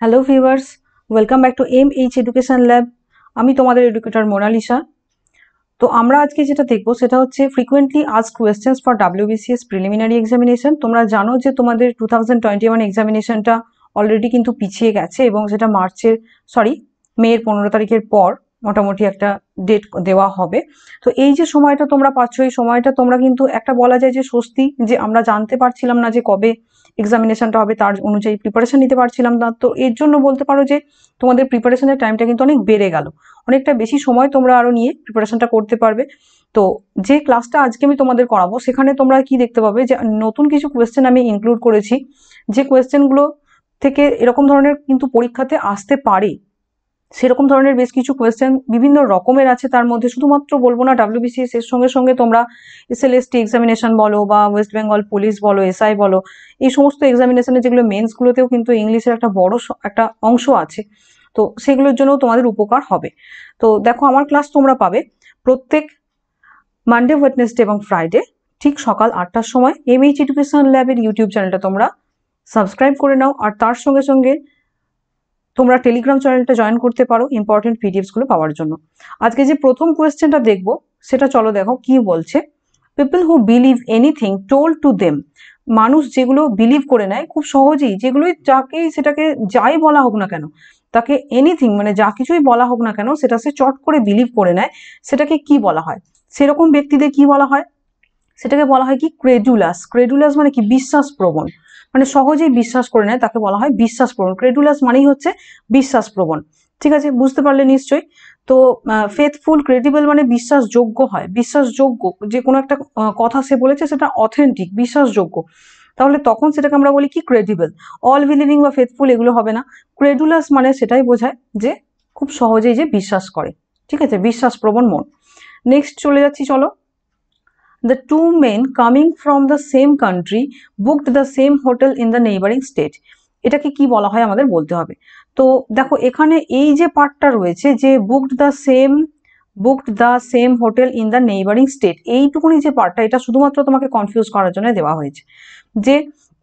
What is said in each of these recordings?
Hello viewers welcome back to M H education lab আমি তোমাদের educator Mona Lisa তো আমরা আজকে যেটা দেখবো সেটা হচ্ছে ফ্রিকুয়েন্টলি আজ questions for WBCS preliminary examination তোমরা জানো যে তোমাদের টু থাউজেন্ড টোয়েন্টি ওয়ান এক্সামিনেশনটা অলরেডি কিন্তু পিছিয়ে গেছে এবং সেটা মার্চের সরি মেয়ের পনেরো তারিখের পর মোটামুটি একটা ডেট দেওয়া হবে তো এই যে সময়টা তোমরা পাচ্ছ এই সময়টা তোমরা কিন্তু একটা বলা যায় যে স্বস্তি যে আমরা জানতে পারছিলাম না যে কবে এক্সামিনেশনটা হবে তার অনুযায়ী প্রিপারেশন নিতে পারছিলাম না তো এর জন্য বলতে পারো যে তোমাদের প্রিপারেশনের টাইমটা কিন্তু অনেক বেড়ে গেল অনেকটা বেশি সময় তোমরা আরও নিয়ে প্রিপারেশনটা করতে পারবে তো যে ক্লাসটা আজকে আমি তোমাদের করাবো সেখানে তোমরা কি দেখতে পাবে যে নতুন কিছু কোয়েশ্চেন আমি ইনক্লুড করেছি যে কোয়েশ্চেনগুলো থেকে এরকম ধরনের কিন্তু পরীক্ষাতে আসতে পারে সেরকম ধরনের বেশ কিছু কোয়েশ্চেন বিভিন্ন রকমের আছে তার মধ্যে শুধুমাত্র বলবো না ডাব্লিউবিসিএস এর সঙ্গে সঙ্গে তোমরা এসএলএসটি এক্সামিনেশন বলো বা ওয়েস্ট বেঙ্গল পুলিশ বলো এসআই বলো এই সমস্ত এক্সামিনেশনের যেগুলো মেন্সগুলোতেও কিন্তু ইংলিশের একটা বড় একটা অংশ আছে তো সেগুলোর জন্য তোমাদের উপকার হবে তো দেখো আমার ক্লাস তোমরা পাবে প্রত্যেক মানডে ওয়েডনেসডে এবং ফ্রাইডে ঠিক সকাল আটটার সময় এমএইচ এডুকেশন ল্যাবের ইউটিউব চ্যানেলটা তোমরা সাবস্ক্রাইব করে নাও আর তার সঙ্গে সঙ্গে তোমরা টেলিগ্রাম চ্যানেলটা জয়েন করতে পারো ইম্পর্টেন্ট পিডিএফসগুলো পাওয়ার জন্য আজকে যে প্রথম কোয়েশ্চেনটা দেখব সেটা চলো দেখো কি বলছে people who believe anything told to them মানুষ যেগুলো বিলিভ করে নেয় খুব সহজেই যেগুলোই যাকে সেটাকে যাই বলা হোক না কেন তাকে এনিথিং মানে যা কিছুই বলা হোক না কেন সেটা সে চট করে বিলিভ করে নেয় সেটাকে কি বলা হয় সেরকম ব্যক্তিদের কি বলা হয় সেটাকে বলা হয় কি ক্রেডুলাস ক্রেডুলাস মানে কি বিশ্বাস প্রবণ মানে সহজেই বিশ্বাস করে নেয় তাকে বলা হয় বিশ্বাস প্রবণ ক্রেডুলাস মানেই হচ্ছে বিশ্বাস প্রবণ ঠিক আছে বুঝতে পারলে নিশ্চয়ই তো ফেথফুল ক্রেডিবল মানে বিশ্বাসযোগ্য হয় বিশ্বাসযোগ্য যে কোনো একটা কথা সে বলেছে সেটা অথেন্টিক বিশ্বাসযোগ্য তাহলে তখন সেটাকে আমরা বলি কি ক্রেডিবল অল বিলিভিং বা ফেথফুল এগুলো হবে না ক্রেডুলাস মানে সেটাই বোঝায় যে খুব সহজেই যে বিশ্বাস করে ঠিক আছে বিশ্বাস প্রবণ মন নেক্সট চলে যাচ্ছি চলো the two men coming from the same country booked the same hotel in the neighboring state এটাকে কি বলা হয় আমাদের বলতে হবে তো দেখো এখানে এই যে পার্টটা রয়েছে যে booked the same booked the same hotel in the neighbouring state এইটুকুনি যে পার্টটা এটা শুধুমাত্র তোমাকে কনফিউজ করার জন্য দেওয়া হয়েছে যে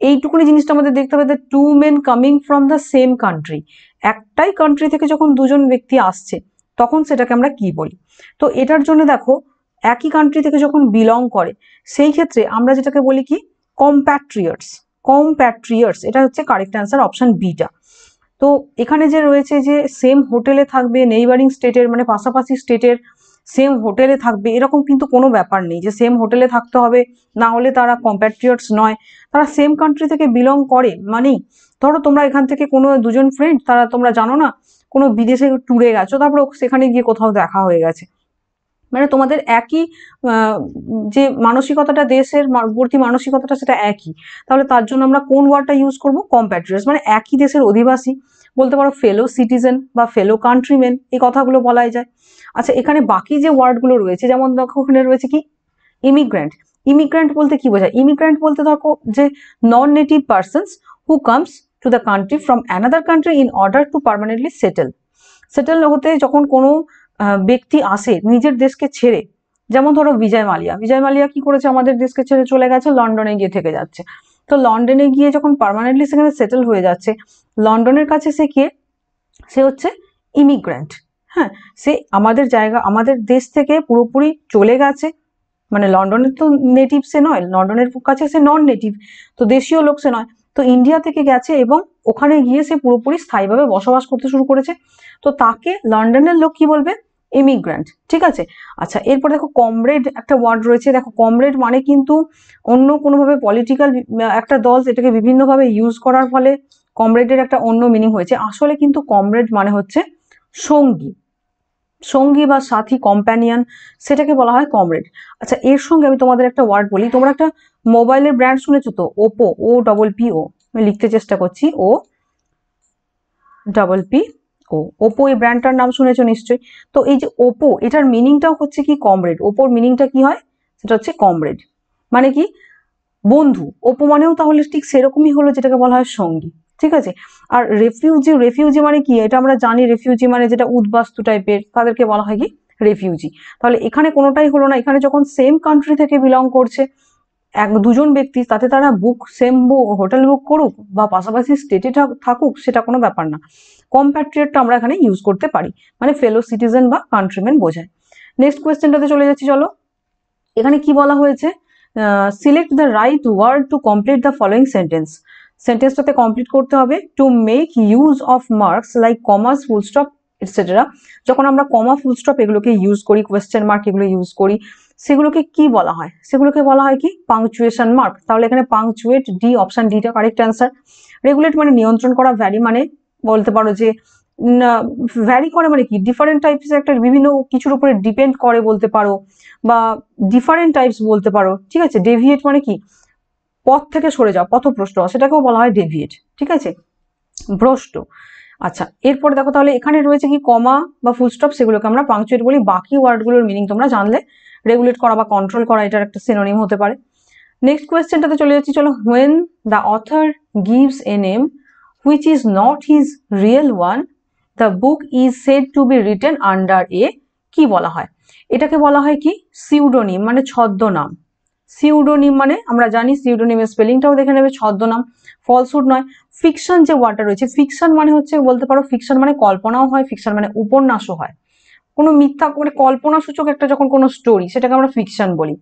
এইটুকুনি জিনিসটা আমাদের দেখতে হবে the two men coming from the same country একটাই কান্ট্রি থেকে যখন দুজন ব্যক্তি আসছে তখন সেটাকে আমরা কি বলি তো এটার জন্য দেখো একই কান্ট্রি থেকে যখন বিলং করে সেই ক্ষেত্রে আমরা যেটাকে বলি কি কম্প্যাট্রিয়ার্স কম্প্যাট্রিয়ার্স এটা হচ্ছে কারেক্ট অ্যান্সার অপশান বিটা তো এখানে যে রয়েছে যে সেম হোটেলে থাকবে নেইবারিং স্টেটের মানে পাশাপাশি স্টেটের সেম হোটেলে থাকবে এরকম কিন্তু কোনো ব্যাপার নেই যে সেম হোটেলে থাকতে হবে না হলে তারা কম্প্যাট্রিয়টস নয় তারা সেম কান্ট্রি থেকে বিলং করে মানেই ধরো তোমরা এখান থেকে কোনো দুজন ফ্রেন্ড তারা তোমরা জানো না কোনো বিদেশে ট্যুরে গেছো তারপর সেখানে গিয়ে কোথাও দেখা হয়ে গেছে মানে তোমাদের একই যে মানসিকতাটা দেশের প্রতি মানসিকতাটা সেটা একই তাহলে তার জন্য আমরা কোন ওয়ার্ডটা ইউজ করব কম্প্যাট্রিয়াস মানে একই দেশের অধিবাসী বলতে পারো ফেলো সিটিজেন বা ফেলো কান্ট্রিম্যান এই কথাগুলো বলাই যায় আচ্ছা এখানে বাকি যে ওয়ার্ডগুলো রয়েছে যেমন দেখো ওখানে রয়েছে কি ইমিগ্র্যান্ট ইমিগ্র্যান্ট বলতে কি বোঝায় ইমিগ্র্যান্ট বলতে দেখো যে non native persons who comes to the country from another country in order to permanently settle settle হতে যখন কোনো ব্যক্তি আসে নিজের দেশকে ছেড়ে যেমন ধরো বিজয় মালিয়া বিজয় মালিয়া কি করেছে আমাদের দেশকে ছেড়ে চলে গেছে লন্ডনে গিয়ে থেকে যাচ্ছে তো লন্ডনে গিয়ে যখন পারমানেন্টলি সেখানে সেটেল হয়ে যাচ্ছে লন্ডনের কাছে সে কে সে হচ্ছে ইমিগ্রেন্ট হ্যাঁ সে আমাদের জায়গা আমাদের দেশ থেকে পুরোপুরি চলে গেছে মানে লন্ডনের তো নেটিভ সে নয় লন্ডনের কাছে সে নন নেটিভ তো দেশীয় লোক সে নয় তো ইন্ডিয়া থেকে গেছে এবং ওখানে গিয়ে সে পুরোপুরি স্থায়ীভাবে বসবাস করতে শুরু করেছে তো তাকে লন্ডনের লোক কি বলবে ইমিগ্রান্ট ঠিক আছে আচ্ছা এরপরে দেখো কমরেড একটা ওয়ার্ড রয়েছে দেখো কমরেড মানে কিন্তু অন্য কোনোভাবে পলিটিক্যাল একটা দল এটাকে বিভিন্নভাবে ইউজ করার ফলে কমরেডের একটা অন্য মিনিং হয়েছে আসলে কিন্তু কমরেড মানে হচ্ছে সঙ্গী সঙ্গী বা সাথী কম্প্যানিয়ান সেটাকে বলা হয় কমরেড আচ্ছা এর সঙ্গে আমি তোমাদের একটা ওয়ার্ড বলি তোমরা একটা মোবাইলের ব্র্যান্ড শুনেছো তো Oppo O double P O আমি লিখতে চেষ্টা করছি O double P Oppo Oppo এই ব্র্যান্ডটার নাম শুনেছো নিশ্চয়ই তো এই যে ওপো এটার মিনিংটাও হচ্ছে কি কমরেড ওপোর মিনিংটা কি হয় সেটা হচ্ছে কমরেড মানে কি বন্ধু ওপো মানেও তাহলে ঠিক সেরকমই হলো যেটাকে বলা হয় সঙ্গী ঠিক আছে আর রেফিউজি রেফিউজি মানে কি এটা আমরা জানি রেফিউজি মানে যেটা উদ্বাস্তু টাইপের তাদেরকে বলা হয় কি রেফিউজি তাহলে এখানে কোনোটাই হলো না এখানে যখন সেম কান্ট্রি থেকে বিলং করছে এক দুজন ব্যক্তি তাতে তারা বুক সেম হোটেল বুক করুক বা পাশাপাশি স্টেটে থাকুক সেটা কোনো ব্যাপার না কম্প্যাট্রিয়েটটা আমরা এখানে ইউজ করতে পারি মানে ফেলো সিটিজেন বা কান্ট্রিম্যান বোঝায় নেক্সট কোয়েশ্চেনটাতে চলে যাচ্ছি চলো এখানে কি বলা হয়েছে select the right word to complete the following sentence সেন্টেন্সটাতে কমপ্লিট করতে হবে to make use of marks like commas full stop etcetera যখন আমরা কমা ফুলস্টপ এগুলোকে ইউজ করি কোয়েশ্চেন মার্ক এগুলো ইউজ করি সেগুলোকে কি বলা হয় সেগুলোকে বলা হয় কি পাংচুয়েশন মার্ক তাহলে এখানে পাংচুয়েট ডি অপশান ডিটা কারেক্ট অ্যান্সার রেগুলেট মানে নিয়ন্ত্রণ করা ভ্যারি মানে বলতে পারো যে ভ্যারি করে মানে কি ডিফারেন্ট টাইপস একটা বিভিন্ন কিছুর উপরে ডিপেন্ড করে বলতে পারো বা ডিফারেন্ট টাইপস বলতে পারো ঠিক আছে ডেভিয়েট মানে কি পথ থেকে সরে যাওয়া প্রশ্ন সেটাকেও বলা হয় ডেভিয়েট ঠিক আছে ভ্রষ্ট আচ্ছা এরপরে দেখো তাহলে এখানে রয়েছে কি কমা বা ফুলস্টপ সেগুলোকে আমরা পাংচুয়েট বলি বাকি ওয়ার্ডগুলোর মিনিং তোমরা জানলে রেগুলেট করা বা কন্ট্রোল করা এটার একটা সিনোনিম হতে পারে নেক্সট কোয়েশ্চেনটাতে চলে যাচ্ছি চলো when the author gives a name which is not his real one, the book is said to be written under a কি বলা হয় এটাকে বলা হয় কি সিউডোনিম মানে ছদ্মনাম সিউডোনিম মানে আমরা জানি সিউডোনিমের স্পেলিংটাও দেখে নেবে ছদ্মনাম ফলসুড নয় ফিকশন যে ওয়ার্ডটা রয়েছে ফিকশন মানে হচ্ছে বলতে পারো ফিকশন মানে কল্পনাও হয় ফিকশন মানে উপন্যাসও হয় কোনো মিথ্যা মানে কল্পনাসূচক একটা যখন কোনো স্টোরি সেটাকে আমরা ফিকশন বলি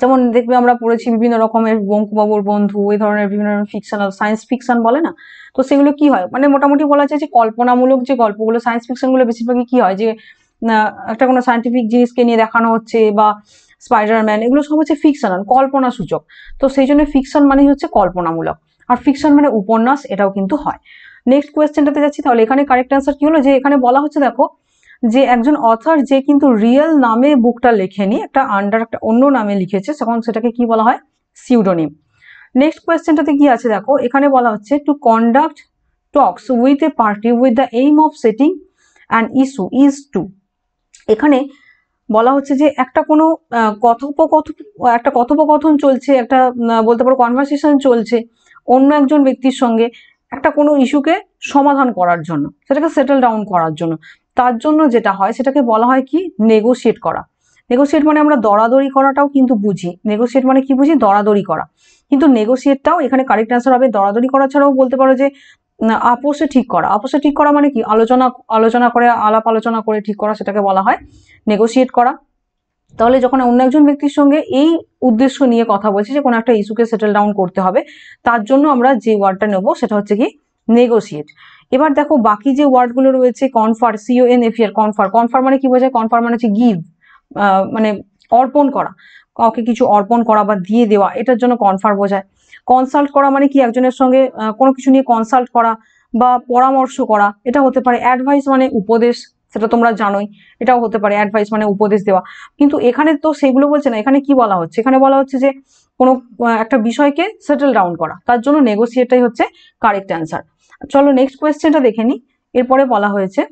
যেমন দেখবে আমরা পড়েছি বিভিন্ন রকমের বঙ্কুবাবুর বন্ধু এই ধরনের বিভিন্ন ফিকশনাল সায়েন্স ফিকশন বলে না তো সেগুলো কি হয় মানে মোটামুটি বলা যায় যে কল্পনামূলক যে গল্পগুলো সায়েন্স ফিকশনগুলো বেশিরভাগই কি হয় যে একটা কোনো সায়েন্টিফিক জিনিসকে নিয়ে দেখানো হচ্ছে বা স্পাইডারম্যান এগুলো সব হচ্ছে ফিকশনাল কল্পনা সূচক তো সেই জন্য ফিকশন মানে হচ্ছে কল্পনামূলক আর ফিকশন মানে উপন্যাস এটাও কিন্তু হয় নেক্সট কোয়েশ্চেনটাতে যাচ্ছি তাহলে এখানে কারেক্ট অ্যান্সার কি হলো যে এখানে বলা হচ্ছে দেখো যে একজন অথার যে কিন্তু রিয়েল নামে বুকটা লেখেনি একটা আন্ডার একটা অন্য নামে লিখেছে তখন সেটাকে কি বলা হয় সিউডোনিম নেক্সট কোয়েশ্চেনটাতে কি আছে দেখো এখানে বলা হচ্ছে to conduct talks with a party with the aim of setting and issue is to এখানে বলা হচ্ছে যে একটা কোনো কথোপকথ একটা কথোপকথন চলছে একটা বলতে পারো কনভারসেশন চলছে অন্য একজন ব্যক্তির সঙ্গে একটা কোনো ইস্যুকে সমাধান করার জন্য সেটাকে সেটেল ডাউন করার জন্য তার জন্য যেটা হয় সেটাকে বলা হয় কি নেগোসিয়েট করা নেগোসিয়েট মানে আমরা দরাদরি করাটাও কিন্তু বুঝি নেগোসিয়েট মানে কি বুঝি দরাদরি করা কিন্তু নেগোসিয়েটটাও এখানে কারেক্ট অ্যান্সার হবে দরাদরি করা ছাড়াও বলতে পারো যে আপোষে ঠিক করা আপোষে ঠিক করা মানে কি আলোচনা আলোচনা করে আলাপ আলোচনা করে ঠিক করা সেটাকে বলা হয় নেগোসিয়েট করা তাহলে যখন অন্য একজন ব্যক্তির সঙ্গে এই উদ্দেশ্য নিয়ে কথা বলছি যে কোনো একটা ইস্যুকে সেটেল ডাউন করতে হবে তার জন্য আমরা যে ওয়ার্ডটা নেব সেটা হচ্ছে কি নেগোসিয়েট এবার দেখো বাকি যে ওয়ার্ডগুলো রয়েছে confer C O N F E R confer confer মানে কি বোঝায় কনফার মানে হচ্ছে গিভ মানে অর্পণ করা কাউকে কিছু অর্পণ করা বা দিয়ে দেওয়া এটার জন্য কনফার বোঝায় কনসাল্ট করা মানে কি একজনের সঙ্গে কোনো কিছু নিয়ে কনসাল্ট করা বা পরামর্শ করা এটা হতে পারে অ্যাডভাইস মানে উপদেশ সেটা তোমরা জানোই এটাও হতে পারে অ্যাডভাইস মানে উপদেশ দেওয়া কিন্তু এখানে তো সেগুলো বলছে না এখানে কি বলা হচ্ছে এখানে বলা হচ্ছে যে কোনো একটা বিষয়কে সেটেল ডাউন করা তার জন্য নেগোসিয়েটাই হচ্ছে কারেক্ট অ্যান্সার চলো নেক্সট কোয়েশ্চেনটা দেখে নি এরপরে বলা হয়েছে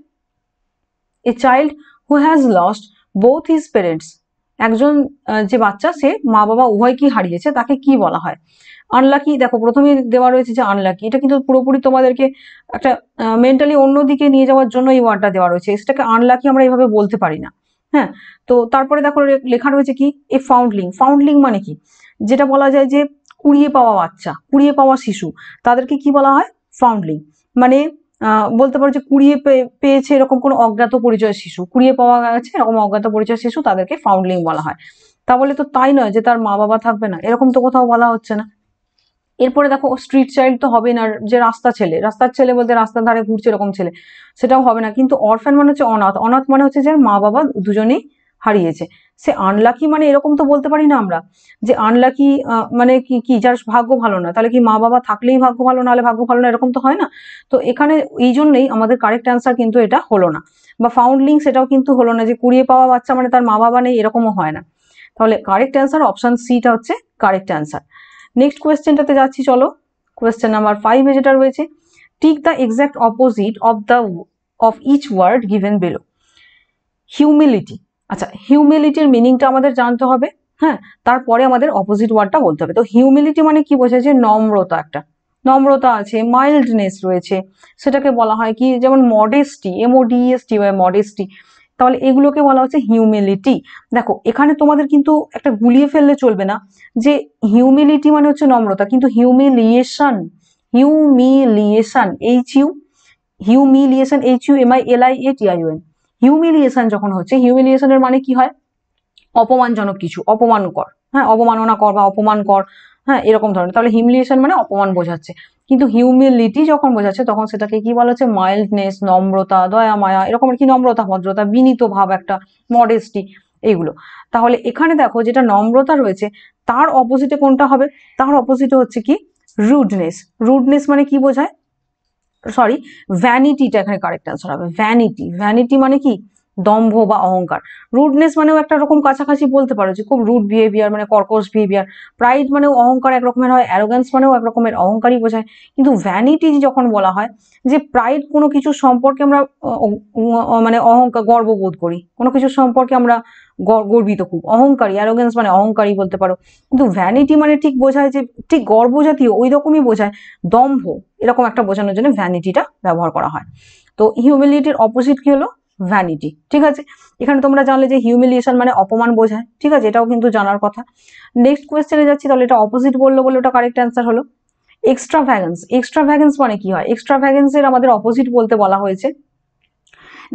a child who has lost both his parents একজন যে বাচ্চা সে মা বাবা উভয় কি হারিয়েছে তাকে কি বলা হয় আনলাকি দেখো প্রথমে দেওয়া রয়েছে যে আনলাকি এটা কিন্তু পুরোপুরি তোমাদেরকে একটা মেন্টালি অন্যদিকে নিয়ে যাওয়ার জন্য এই ওয়ার্ডটা দেওয়া রয়েছে সেটাকে আনলাকি আমরা এইভাবে বলতে পারি না হ্যাঁ তো তারপরে দেখো লেখা রয়েছে কি এ ফাউন্ডলিং ফাউন্ডলিং মানে কি যেটা বলা যায় যে কুড়িয়ে পাওয়া বাচ্চা কুড়িয়ে পাওয়া শিশু তাদেরকে কি বলা হয় ফাউন্ডলিং মানে বলতে পারো যে কুড়িয়ে পেয়েছে এরকম কোনো অজ্ঞাত পরিচয় শিশু কুড়িয়ে পাওয়া গেছে এরকম অজ্ঞাত পরিচয় শিশু তাদেরকে ফাউন্ডলিং বলা হয় তাহলে তো তাই নয় যে তার মা বাবা থাকবে না এরকম তো কোথাও বলা হচ্ছে না এরপরে দেখো স্ট্রিট চাইল্ড তো হবে না যে রাস্তা ছেলে রাস্তার ছেলে বলতে রাস্তার ধারে ঘুরছে এরকম ছেলে সেটাও হবে না কিন্তু অরফ্যান মানে হচ্ছে অনাথ অনাথ মানে হচ্ছে যে মা বাবা দুজনেই হারিয়েছে সে আনলাকি মানে এরকম তো বলতে পারি না আমরা যে আনলাকি মানে কি কি যার ভাগ্য ভালো না তাহলে কি মা বাবা থাকলেই ভাগ্য ভালো না হলে ভাগ্য ভালো না এরকম তো হয় না তো এখানে এই জন্যই আমাদের কারেক্ট অ্যান্সার কিন্তু এটা হলো না বা ফাউন্ডলিং সেটাও কিন্তু হলো না যে কুড়িয়ে পাওয়া বাচ্চা মানে তার মা বাবা নেই এরকমও হয় না তাহলে কারেক্ট অ্যান্সার অপশান সিটা হচ্ছে কারেক্ট অ্যান্সার নেক্সট কোয়েশ্চেনটাতে যাচ্ছি চলো কোয়েশ্চেন নাম্বার ফাইভে যেটা রয়েছে tick the exact opposite of the of each word given below humility আচ্ছা হিউমিলিটির মিনিংটা আমাদের জানতে হবে হ্যাঁ তারপরে আমাদের অপোজিট ওয়ার্ডটা বলতে হবে তো হিউমিলিটি মানে কি বোঝায় যে নম্রতা একটা নম্রতা আছে মাইল্ডনেস রয়েছে সেটাকে বলা হয় কি যেমন মডেস্টি এমওডিএসটি e বা মডেস্টি তাহলে এগুলোকে বলা হচ্ছে হিউমিলিটি দেখো এখানে তোমাদের কিন্তু একটা গুলিয়ে ফেললে চলবে না যে হিউমিলিটি মানে হচ্ছে নম্রতা কিন্তু humiliation humiliation H U humiliation H U M I L I A T I U N humiliation যখন হচ্ছে হিউমিলিয়েশনের মানে কি হয় অপমানজনক কিছু অপমানকর হ্যাঁ অপমাননা কর বা অপমান কর হ্যাঁ এরকম ধরনের তাহলে হিউমিলিয়েশন মানে অপমান বোঝাচ্ছে কিন্তু হিউমিলিটি যখন বোঝাচ্ছে তখন সেটাকে কি বলা হচ্ছে মাইল্ডনেস নম্রতা দয়া মায়া এরকম আর কি নম্রতা ভদ্রতা বিনীত ভাব একটা মডেস্টি এইগুলো তাহলে এখানে দেখো যেটা নম্রতা রয়েছে তার অপোজিটে কোনটা হবে তার অপোজিটে হচ্ছে কি রুডনেস রুডনেস মানে কি বোঝায় সরি ভ্যানিটিটা এখানে কারেক্ট অ্যান্সার হবে ভ্যানিটি ভ্যানিটি মানে কি দম্ভ বা অহংকার রুডনেস মানেও একটা রকম কাছাকাছি বলতে পারো যে খুব রুড বিহেভিয়ার মানে কর্কশ বিহেভিয়ার প্রাইড মানেও অহংকার এক রকমের হয় অ্যারোগেন্স মানেও এক রকমের অহংকারই বোঝায় কিন্তু ভ্যানিটি যখন বলা হয় যে প্রাইড কোনো কিছু সম্পর্কে আমরা মানে অহংকার গর্ববোধ করি কোনো কিছু সম্পর্কে আমরা গর্বিত খুব অহংকারী অ্যারোগেন্স মানে অহংকারী বলতে পারো কিন্তু ভ্যানিটি মানে ঠিক বোঝায় যে ঠিক গর্ব জাতীয় ওই রকমই বোঝায় দম্ভ এরকম একটা বোঝানোর জন্য ভ্যানিটিটা ব্যবহার করা হয় তো হিউমিলিটির অপোজিট কি হলো ভ্যানিটি ঠিক আছে এখানে তোমরা জানলে যে হিউমিলিয়েশন মানে অপমান বোঝায় ঠিক আছে এটাও কিন্তু জানার কথা নেক্সট কোয়েশ্চেনে যাচ্ছি তাহলে এটা অপোজিট বললো বলে ওটা কারেক্ট অ্যান্সার হলো এক্সট্রা ভ্যাগেন্স এক্সট্রা ভ্যাগেন্স মানে কি হয় এক্সট্রা ভ্যাগেন্সের আমাদের অপোজিট বলতে বলা হয়েছে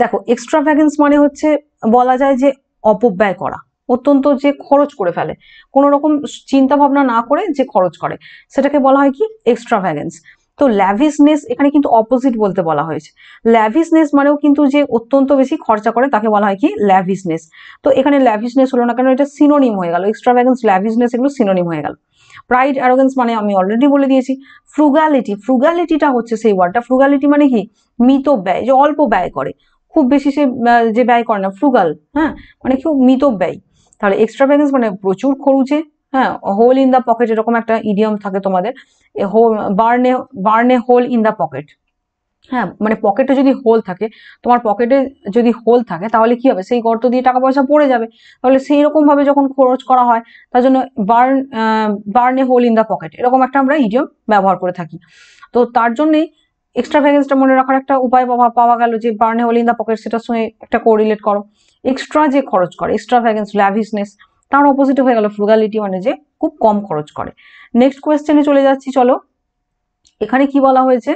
দেখো এক্সট্রা ভ্যাগেন্স মানে হচ্ছে বলা যায় যে অপব্যয় করা অত্যন্ত যে খরচ করে ফেলে কোনো রকম চিন্তা ভাবনা না করে যে খরচ করে সেটাকে বলা হয় কি এক্সট্রাভ্যাগেন্স তো ল্যাভিসনেস এখানে কিন্তু অপোজিট বলতে বলা হয়েছে ল্যাভিসনেস মানেও কিন্তু যে অত্যন্ত বেশি খরচা করে তাকে বলা হয় কি ল্যাভিসনেস তো এখানে ল্যাভিসনেস হলো না কেন এটা সিনোনিম হয়ে গেল এক্সট্রাভ্যাগেন্স ল্যাভিসনেস এগুলো সিনোনিম হয়ে গেল প্রাইড অ্যারোগেন্স মানে আমি অলরেডি বলে দিয়েছি ফ্রুগালিটি ফ্রুগালিটিটা হচ্ছে সেই ওয়ার্ডটা ফ্রুগালিটি মানে কি মিত ব্যয় যে অল্প ব্যয় করে খুব বেশি সে যে ব্যয় করে না ফ্রুগাল হ্যাঁ মানে খুব মিত ব্যয় তাহলে এক্সট্রা ব্যালেন্স মানে প্রচুর খরচে হ্যাঁ হোল ইন দ্য পকেট এরকম একটা ইডিয়াম থাকে তোমাদের burn a burn a hole in the pocket হ্যাঁ মানে পকেটে যদি হোল থাকে তোমার পকেটে যদি হোল থাকে তাহলে কি হবে সেই গর্ত দিয়ে টাকা পয়সা পড়ে যাবে তাহলে সেই রকমভাবে যখন খরচ করা হয় তার জন্য burn burn a hole in the pocket এরকম একটা আমরা ইডিয়াম ব্যবহার করে থাকি তো তার জন্যেই এক্সট্রা ভ্যাকেন্সটা মনে রাখার একটা উপায় পাওয়া গেল যে বার্নে হল ইন দ্য পকেট সেটার সঙ্গে একটা কোরিলেট করো এক্সট্রা যে খরচ করে এক্সট্রা ভ্যাকেন্স ল্যাভিসনেস তার অপোজিট হয়ে গেল ফ্রুগালিটি মানে যে খুব কম খরচ করে নেক্সট কোয়েশ্চেনে চলে যাচ্ছি চলো এখানে কি বলা হয়েছে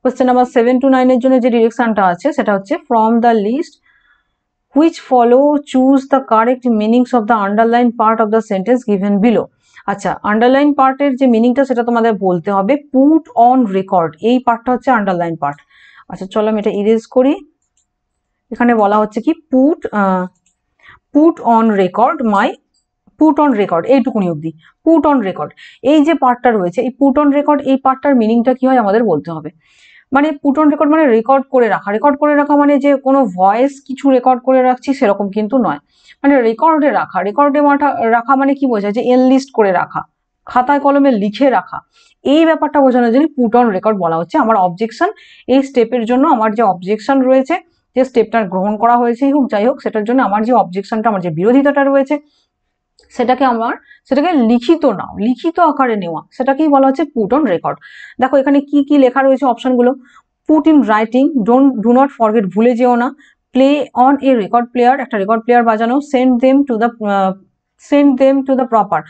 কোয়েশ্চেন নাম্বার সেভেন টু নাইনের জন্য যে ডিরেকশনটা আছে সেটা হচ্ছে from the list which follow choose the correct meanings of the underline part of the sentence given below আচ্ছা আন্ডারলাইন পার্টের যে মিনিংটা সেটা তোমাদের বলতে হবে পুট অন রেকর্ড এই পার্টটা হচ্ছে আন্ডারলাইন পার্ট আচ্ছা চলো আমি এটা ইরেজ করি এখানে বলা হচ্ছে কি put put on record my put on record এইটুকুনি অব্দি পুট অন রেকর্ড এই যে পার্টটা রয়েছে এই পুট অন রেকর্ড এই পার্টটার মিনিংটা কি হয় আমাদের বলতে হবে মানে পুট অন রেকর্ড মানে রেকর্ড করে রাখা রেকর্ড করে রাখা মানে যে কোনো ভয়েস কিছু রেকর্ড করে রাখছি সেরকম কিন্তু নয় মানে রেকর্ডে রাখা রেকর্ডে রাখা মানে কি বোঝায় যে এনলিস্ট করে রাখা খাতায় কলমে লিখে রাখা এই ব্যাপারটা বোঝানোর জন্য পুট অন রেকর্ড বলা হচ্ছে আমার অবজেকশন এই স্টেপের জন্য আমার যে অবজেকশন রয়েছে যে স্টেপটা গ্রহণ করা হয়েছে হোক যাই হোক সেটার জন্য আমার যে অবজেকশনটা আমার যে বিরোধিতাটা রয়েছে সেটাকে আমার সেটাকে লিখিত নাও লিখিত আকারে নেওয়া সেটাকেই বলা হচ্ছে পুট অন রেকর্ড দেখো এখানে কি কি লেখা রয়েছে অপশনগুলো put in writing don't do not forget ভুলে যেও না play on a record player একটা রেকর্ড প্লেয়ার বাজানো send them to the send them to the proper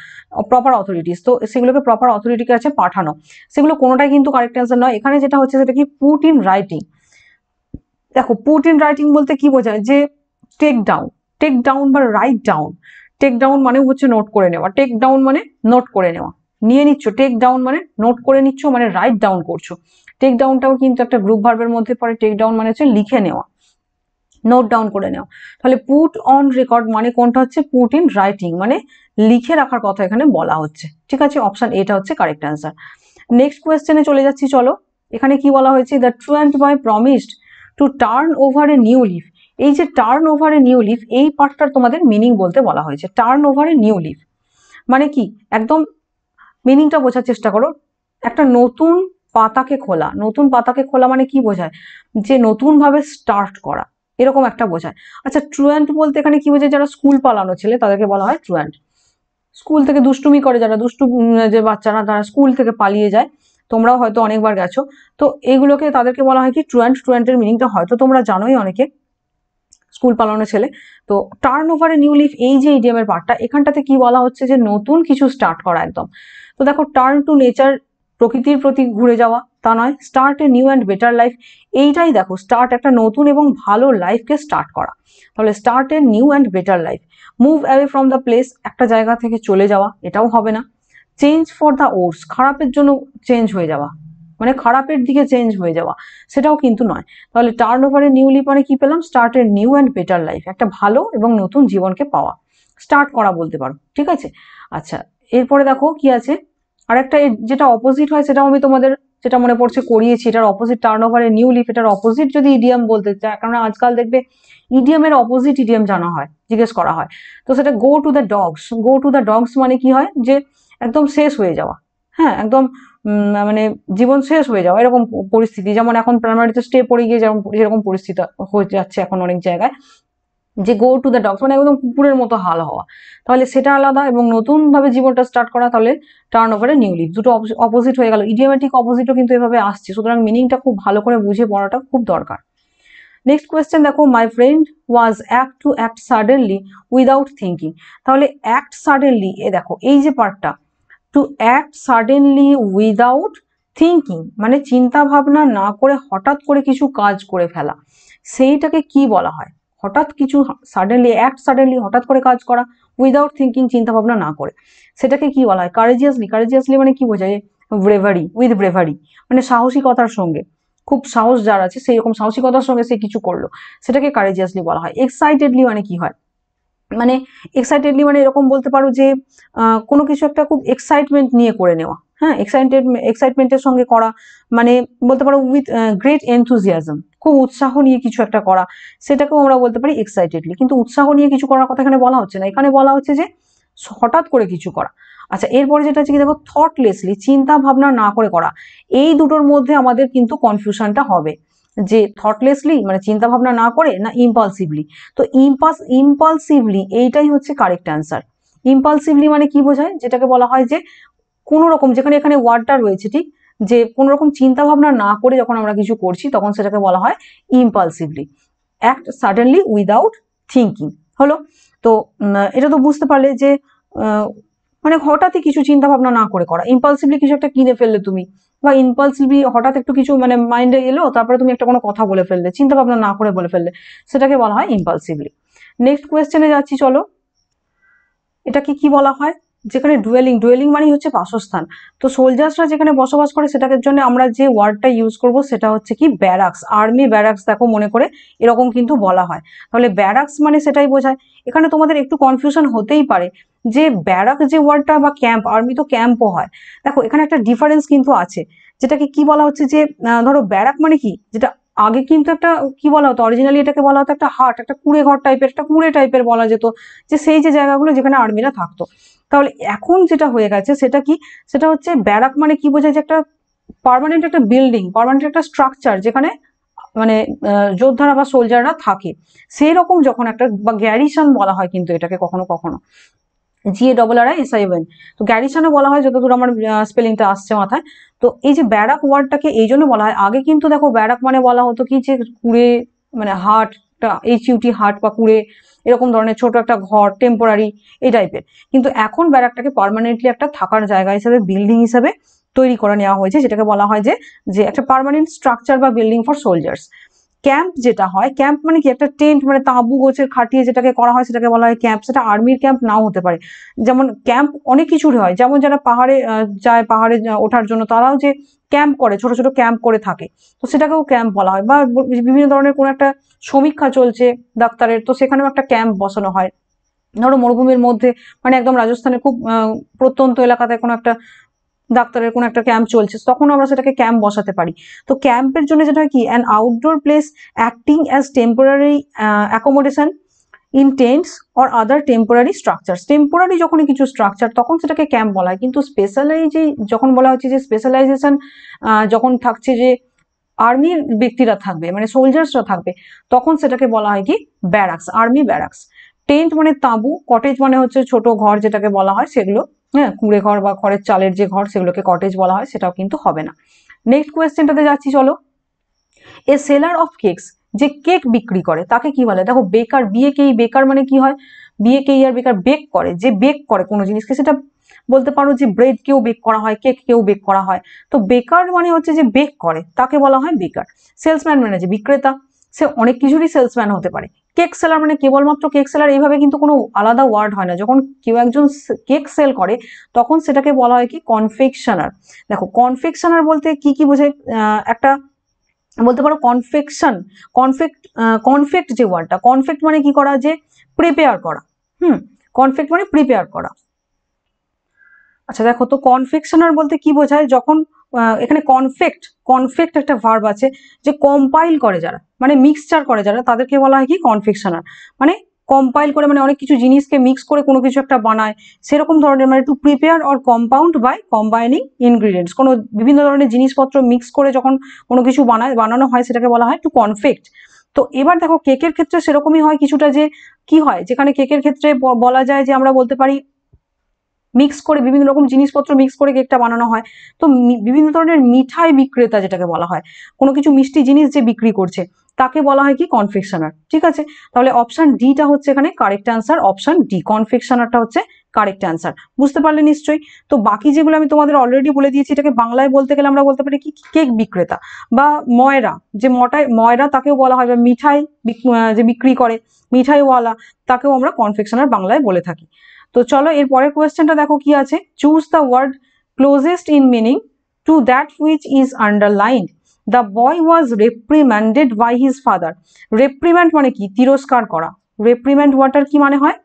proper authorities তো সেগুলোকে প্রপার অথরিটির কাছে পাঠানো সেগুলো কোনোটাই কিন্তু কারেক্ট অ্যান্সার নয় এখানে যেটা হচ্ছে সেটা কি পুট ইন রাইটিং দেখো পুট ইন রাইটিং বলতে কি বোঝায় যে টেক ডাউন টেক ডাউন বা রাইট ডাউন টেক ডাউন মানে হচ্ছে নোট করে নেওয়া টেক ডাউন মানে নোট করে নেওয়া নিয়ে নিচ্ছ টেক ডাউন মানে নোট করে নিচ্ছ মানে রাইট ডাউন করছো টেক ডাউনটাও কিন্তু একটা গ্রুপ ভার্বের মধ্যে পড়ে টেক ডাউন মানে হচ্ছে লিখে নেওয়া নোট ডাউন করে নেওয়া তাহলে পুট অন রেকর্ড মানে কোনটা হচ্ছে পুট ইন রাইটিং মানে লিখে রাখার কথা এখানে বলা হচ্ছে ঠিক আছে অপশান এটা হচ্ছে কারেক্ট অ্যান্সার নেক্সট কোয়েশ্চেনে চলে যাচ্ছি চলো এখানে কি বলা হয়েছে the truant by promised to turn over a new leaf এই যে turn over a new leaf এই পার্টটার তোমাদের মিনিং বলতে বলা হয়েছে turn over a new leaf মানে কি একদম মিনিংটা বোঝার চেষ্টা করো একটা নতুন পাতাকে খোলা নতুন পাতাকে খোলা মানে কি বোঝায় যে নতুনভাবে স্টার্ট করা এরকম একটা বোঝায় আচ্ছা ট্রুয়েন্ট বলতে এখানে কি বোঝায় যারা স্কুল পালানো ছেলে তাদেরকে বলা হয় ট্রুয়েন্ট স্কুল থেকে দুষ্টুমি করে যারা দুষ্টু যে বাচ্চারা তারা স্কুল থেকে পালিয়ে যায় তোমরাও হয়তো অনেকবার গেছো তো এইগুলোকে তাদেরকে বলা হয় কি ট্রুয়েন্ট ট্রুয়েন্টের মিনিংটা হয়তো তোমরা জানোই অনেকে স্কুল পালানো ছেলে তো টার্ন ওভারে নিউ লিফ এই যে এর পার্টটা এখানটাতে কি বলা হচ্ছে যে নতুন কিছু স্টার্ট করা একদম তো দেখো টার্ন টু নেচার প্রকৃতির প্রতি ঘুরে যাওয়া তা নয় start a new and better life এইটাই দেখো স্টার্ট একটা নতুন এবং ভালো লাইফকে স্টার্ট করা তাহলে start a new and better life move away from the place একটা জায়গা থেকে চলে যাওয়া এটাও হবে না চেঞ্জ ফর দ্য ওর্স খারাপের জন্য চেঞ্জ হয়ে যাওয়া মানে খারাপের দিকে চেঞ্জ হয়ে যাওয়া সেটাও কিন্তু নয় তাহলে টার্ন ওভারে নিউ মানে কি পেলাম স্টার্টের নিউ অ্যান্ড বেটার লাইফ একটা ভালো এবং নতুন জীবনকে পাওয়া স্টার্ট করা বলতে পারো ঠিক আছে আচ্ছা এরপরে দেখো কি আছে আর একটা যেটা অপোজিট হয় সেটাও আমি তোমাদের যেটা মনে পড়ছে করিয়েছি এটার অপোজিট টার্ন ওভারে নিউ লিফ এটার অপোজিট যদি ইডিয়াম বলতে চায় কারণ আজকাল দেখবে ইডিয়ামের অপোজিট ইডিয়াম জানা হয় জিজ্ঞেস করা হয় তো সেটা go to the dogs go to the dogs মানে কি হয় যে একদম শেষ হয়ে যাওয়া হ্যাঁ একদম মানে জীবন শেষ হয়ে যাওয়া এরকম পরিস্থিতি যেমন এখন প্রাইমারিতে স্টে পড়ে গিয়ে যেমন যেরকম পরিস্থিতি হয়ে যাচ্ছে এখন অনেক জায়গায় যে গো টু দ্য ডগস মানে একদম কুকুরের মতো হাল হওয়া তাহলে সেটা আলাদা এবং নতুনভাবে জীবনটা স্টার্ট করা তাহলে টার্ন ওভারে নিউ লিভ দুটো অপোজিট হয়ে গেল ইডিওমেটিক অপোজিটও কিন্তু এভাবে আসছে সুতরাং মিনিংটা খুব ভালো করে বুঝে পড়াটা খুব দরকার নেক্সট কোয়েশ্চেন দেখো my friend was act to act suddenly without thinking তাহলে অ্যাক্ট সাডেনলি এ দেখো এই যে পার্টটা to act suddenly without thinking মানে চিন্তা ভাবনা না করে হঠাৎ করে কিছু কাজ করে ফেলা সেইটাকে কি বলা হয় হঠাৎ কিছু সাডেনলি অ্যাক্ট সাডেনলি হঠাৎ করে কাজ করা উইদাউট থিঙ্কিং চিন্তাভাবনা না করে সেটাকে কি বলা হয় কারেজিয়াসলি কারেজিয়াসলি মানে কি বোঝায় ব্রেভারি উইথ ব্রেভারি মানে সাহসিকতার সঙ্গে খুব সাহস যার আছে সেই রকম সাহসিকতার সঙ্গে সে কিছু করলো সেটাকে কারেজিয়াসলি বলা হয় এক্সাইটেডলি মানে কি হয় মানে এক্সাইটেডলি মানে এরকম বলতে পারো যে কোনো কিছু একটা খুব এক্সাইটমেন্ট নিয়ে করে নেওয়া হ্যাঁ এক্সাইটেড এক্সাইটমেন্টের সঙ্গে করা মানে বলতে পারো উইথ গ্রেট এনথুজিয়াজম খুব উৎসাহ নিয়ে কিছু একটা করা সেটাকেও আমরা বলতে পারি এক্সাইটেডলি কিন্তু উৎসাহ নিয়ে কিছু করার কথা এখানে বলা হচ্ছে না এখানে বলা হচ্ছে যে হঠাৎ করে কিছু করা আচ্ছা এরপরে যেটা হচ্ছে কি দেখো থটলেসলি চিন্তা ভাবনা না করে করা এই দুটোর মধ্যে আমাদের কিন্তু কনফিউশনটা হবে যে থটলেসলি মানে চিন্তা ভাবনা না করে না ইম্পালসিভলি তো ইম্পাস ইম্পালসিভলি এইটাই হচ্ছে কারেক্ট অ্যান্সার ইম্পালসিভলি মানে কি বোঝায় যেটাকে বলা হয় যে কোনো রকম যেখানে এখানে ওয়ার্ডটা রয়েছে ঠিক যে কোনো রকম ভাবনা না করে যখন আমরা কিছু করছি তখন সেটাকে বলা হয় impulsively act suddenly without thinking হলো তো এটা তো বুঝতে পারলে যে মানে হঠাৎই কিছু চিন্তা ভাবনা না করে করা ইম্পালসিভলি কিছু একটা কিনে ফেললে তুমি বা ইম্পালসিভলি হঠাৎ একটু কিছু মানে মাইন্ডে এলো তারপরে তুমি একটা কোনো কথা বলে ফেললে চিন্তা ভাবনা না করে বলে ফেললে সেটাকে বলা হয় ইম্পালসিভলি নেক্সট কোয়েশ্চেনে যাচ্ছি চলো এটাকে কি বলা হয় যেখানে ডুয়েলিং ডুয়েলিং মানেই হচ্ছে বাসস্থান তো সোলজার্সরা যেখানে বসবাস করে সেটাকে জন্য আমরা যে ওয়ার্ডটা ইউজ করব সেটা হচ্ছে কি ব্যারাক্স আর্মি ব্যারাক্স দেখো মনে করে এরকম কিন্তু বলা হয় তাহলে ব্যারাক্স মানে সেটাই বোঝায় এখানে তোমাদের একটু কনফিউশন হতেই পারে যে ব্যারাক যে ওয়ার্ডটা বা ক্যাম্প আর্মি তো ক্যাম্পও হয় দেখো এখানে একটা ডিফারেন্স কিন্তু আছে যেটাকে কি বলা হচ্ছে যে ধরো ব্যারাক মানে কি যেটা আগে কিন্তু একটা কি বলা হতো অরিজিনালি এটাকে বলা হতো একটা হাট একটা কুড়ে ঘর টাইপের একটা কুড়ে টাইপের বলা যেত যে সেই যে জায়গাগুলো যেখানে আর্মিরা থাকতো তাহলে এখন যেটা হয়ে গেছে সেটা কি সেটা হচ্ছে ব্যারাক মানে কি বোঝায় যে একটা পারমানেন্ট একটা বিল্ডিং পারমানেন্ট একটা স্ট্রাকচার যেখানে মানে যোদ্ধারা বা সোলজাররা থাকে সেই রকম যখন একটা বা গ্যারিসন বলা হয় কিন্তু এটাকে কখনো কখনো G A double R S I O N তো গ্যারিসনে বলা হয় যতদূর আমার স্পেলিংটা আসছে মাথায় তো এই যে ব্যারাক ওয়ার্ডটাকে এই জন্য বলা হয় আগে কিন্তু দেখো ব্যারাক মানে বলা হতো কি যে কুড়ে মানে হাট এই চিউটি হাট বা কুড়ে এরকম ধরনের ছোট একটা ঘর টেম্পোরারি এই টাইপের কিন্তু এখন ব্যারাকটাকে পারমানেন্টলি একটা থাকার জায়গা হিসেবে বিল্ডিং হিসেবে তৈরি করে নেওয়া হয়েছে যেটাকে বলা হয় যে যে একটা পারমানেন্ট স্ট্রাকচার বা বিল্ডিং ফর সোলজার্স ক্যাম্প যেটা হয় ক্যাম্প মানে কি একটা টেন্ট মানে তাঁবু গোছের খাটিয়ে যেটাকে করা হয় সেটাকে বলা হয় ক্যাম্প সেটা আর্মির ক্যাম্প নাও হতে পারে যেমন ক্যাম্প অনেক কিছুর হয় যেমন যারা পাহাড়ে যায় পাহাড়ে ওঠার জন্য তারাও যে ক্যাম্প করে ছোট ছোট ক্যাম্প করে থাকে তো সেটাকেও ক্যাম্প বলা হয় বা বিভিন্ন ধরনের কোনো একটা সমীক্ষা চলছে ডাক্তারের তো সেখানেও একটা ক্যাম্প বসানো হয় ধরো মরুভূমির মধ্যে মানে একদম রাজস্থানে খুব প্রত্যন্ত এলাকাতে কোনো একটা ডাক্তারের কোনো একটা ক্যাম্প চলছে তখন আমরা সেটাকে ক্যাম্প বসাতে পারি তো ক্যাম্পের জন্য যেটা কি an outdoor place acting as temporary accommodation in tents or other temporary structure temporary যখনই কিছু স্ট্রাকচার তখন সেটাকে ক্যাম্প বলা হয় কিন্তু স্পেশালাইজ যখন বলা হচ্ছে যে স্পেশালাইজেশন যখন থাকছে যে আর্মির ব্যক্তিরা থাকবে মানে সোলজার্সরা থাকবে তখন সেটাকে বলা হয় কি ব্যারাক্স আর্মি ব্যারাক্স টেন্ট মানে তাঁবু কটেজ মানে হচ্ছে ছোট ঘর যেটাকে বলা হয় সেগুলো হ্যাঁ কুঁড়ে ঘর বা খড়ের চালের যে ঘর সেগুলোকে কটেজ বলা হয় সেটাও কিন্তু হবে না নেক্সট কোয়েশ্চেনটাতে যাচ্ছি চলো এ সেলার অফ কেকস যে কেক বিক্রি করে তাকে কি বলে দেখো বেকার বিয়ে কেই বেকার মানে কি হয় বিয়ে কেই e আর বেকার বেক করে যে বেক করে কোনো জিনিসকে সেটা বলতে পারো যে ব্রেড কেউ বেক করা হয় কেক কেউ বেক করা হয় তো বেকার মানে হচ্ছে যে বেক করে তাকে বলা হয় বেকার সেলসম্যান মানে যে বিক্রেতা সে অনেক কিছুরই সেলসম্যান হতে পারে কেক সেলার মানে কেবলমাত্র কেক সেলার এইভাবে কিন্তু কোনো আলাদা ওয়ার্ড হয় না যখন কেউ একজন কেক সেল করে তখন সেটাকে বলা হয় কি কনফেকশনার দেখো কনফেকশনার বলতে কি কি বোঝে একটা বলতে পারো কনফেকশন কনফেক্ট কনফেক্ট যে ওয়ার্ডটা কনফেক্ট মানে কি করা যে প্রিপেয়ার করা হুম কনফেক্ট মানে প্রিপেয়ার করা আচ্ছা দেখো তো কনফেকশনার বলতে কি বোঝায় যখন এখানে কনফেক্ট কনফেক্ট একটা ভার্ব আছে যে কম্পাইল করে যারা মানে মিক্সচার করে যারা তাদেরকে বলা হয় কি কনফেকশনার মানে কম্পাইল করে মানে অনেক কিছু জিনিসকে মিক্স করে কোনো কিছু একটা বানায় সেরকম ধরনের মানে to prepare or compound by combining ingredients কোনো বিভিন্ন ধরনের জিনিসপত্র মিক্স করে যখন কোনো কিছু বানায় বানানো হয় সেটাকে বলা হয় টু কনফেক্ট তো এবার দেখো কেকের ক্ষেত্রে সেরকমই হয় কিছুটা যে কি হয় যেখানে কেকের ক্ষেত্রে বলা যায় যে আমরা বলতে পারি মিক্স করে বিভিন্ন রকম জিনিসপত্র মিক্স করে কেকটা বানানো হয় তো বিভিন্ন ধরনের মিঠাই বিক্রেতা যেটাকে বলা হয় কোনো কিছু মিষ্টি জিনিস যে বিক্রি করছে তাকে বলা হয় কি কনফেকশনার ঠিক আছে তাহলে অপশান ডিটা হচ্ছে এখানে কারেক্ট অ্যান্সার অপশান ডি কনফেকশনারটা হচ্ছে কারেক্ট অ্যান্সার বুঝতে পারলে নিশ্চয়ই তো বাকি যেগুলো আমি তোমাদের অলরেডি বলে দিয়েছি এটাকে বাংলায় বলতে গেলে আমরা বলতে পারি কি কেক বিক্রেতা বা ময়রা যে মটাই ময়রা তাকেও বলা হয় বা মিঠাই যে বিক্রি করে মিঠাইওয়ালা তাকেও আমরা কনফেকশনার বাংলায় বলে থাকি তো চলো এর পরের কোয়েশ্চেনটা দেখো কি আছে choose the word closest in meaning to that which is underline the boy was reprimanded by his father reprimand মানে কি তিরস্কার করা রেপ্রিম্যান্ড ওয়াটার কি মানে হয়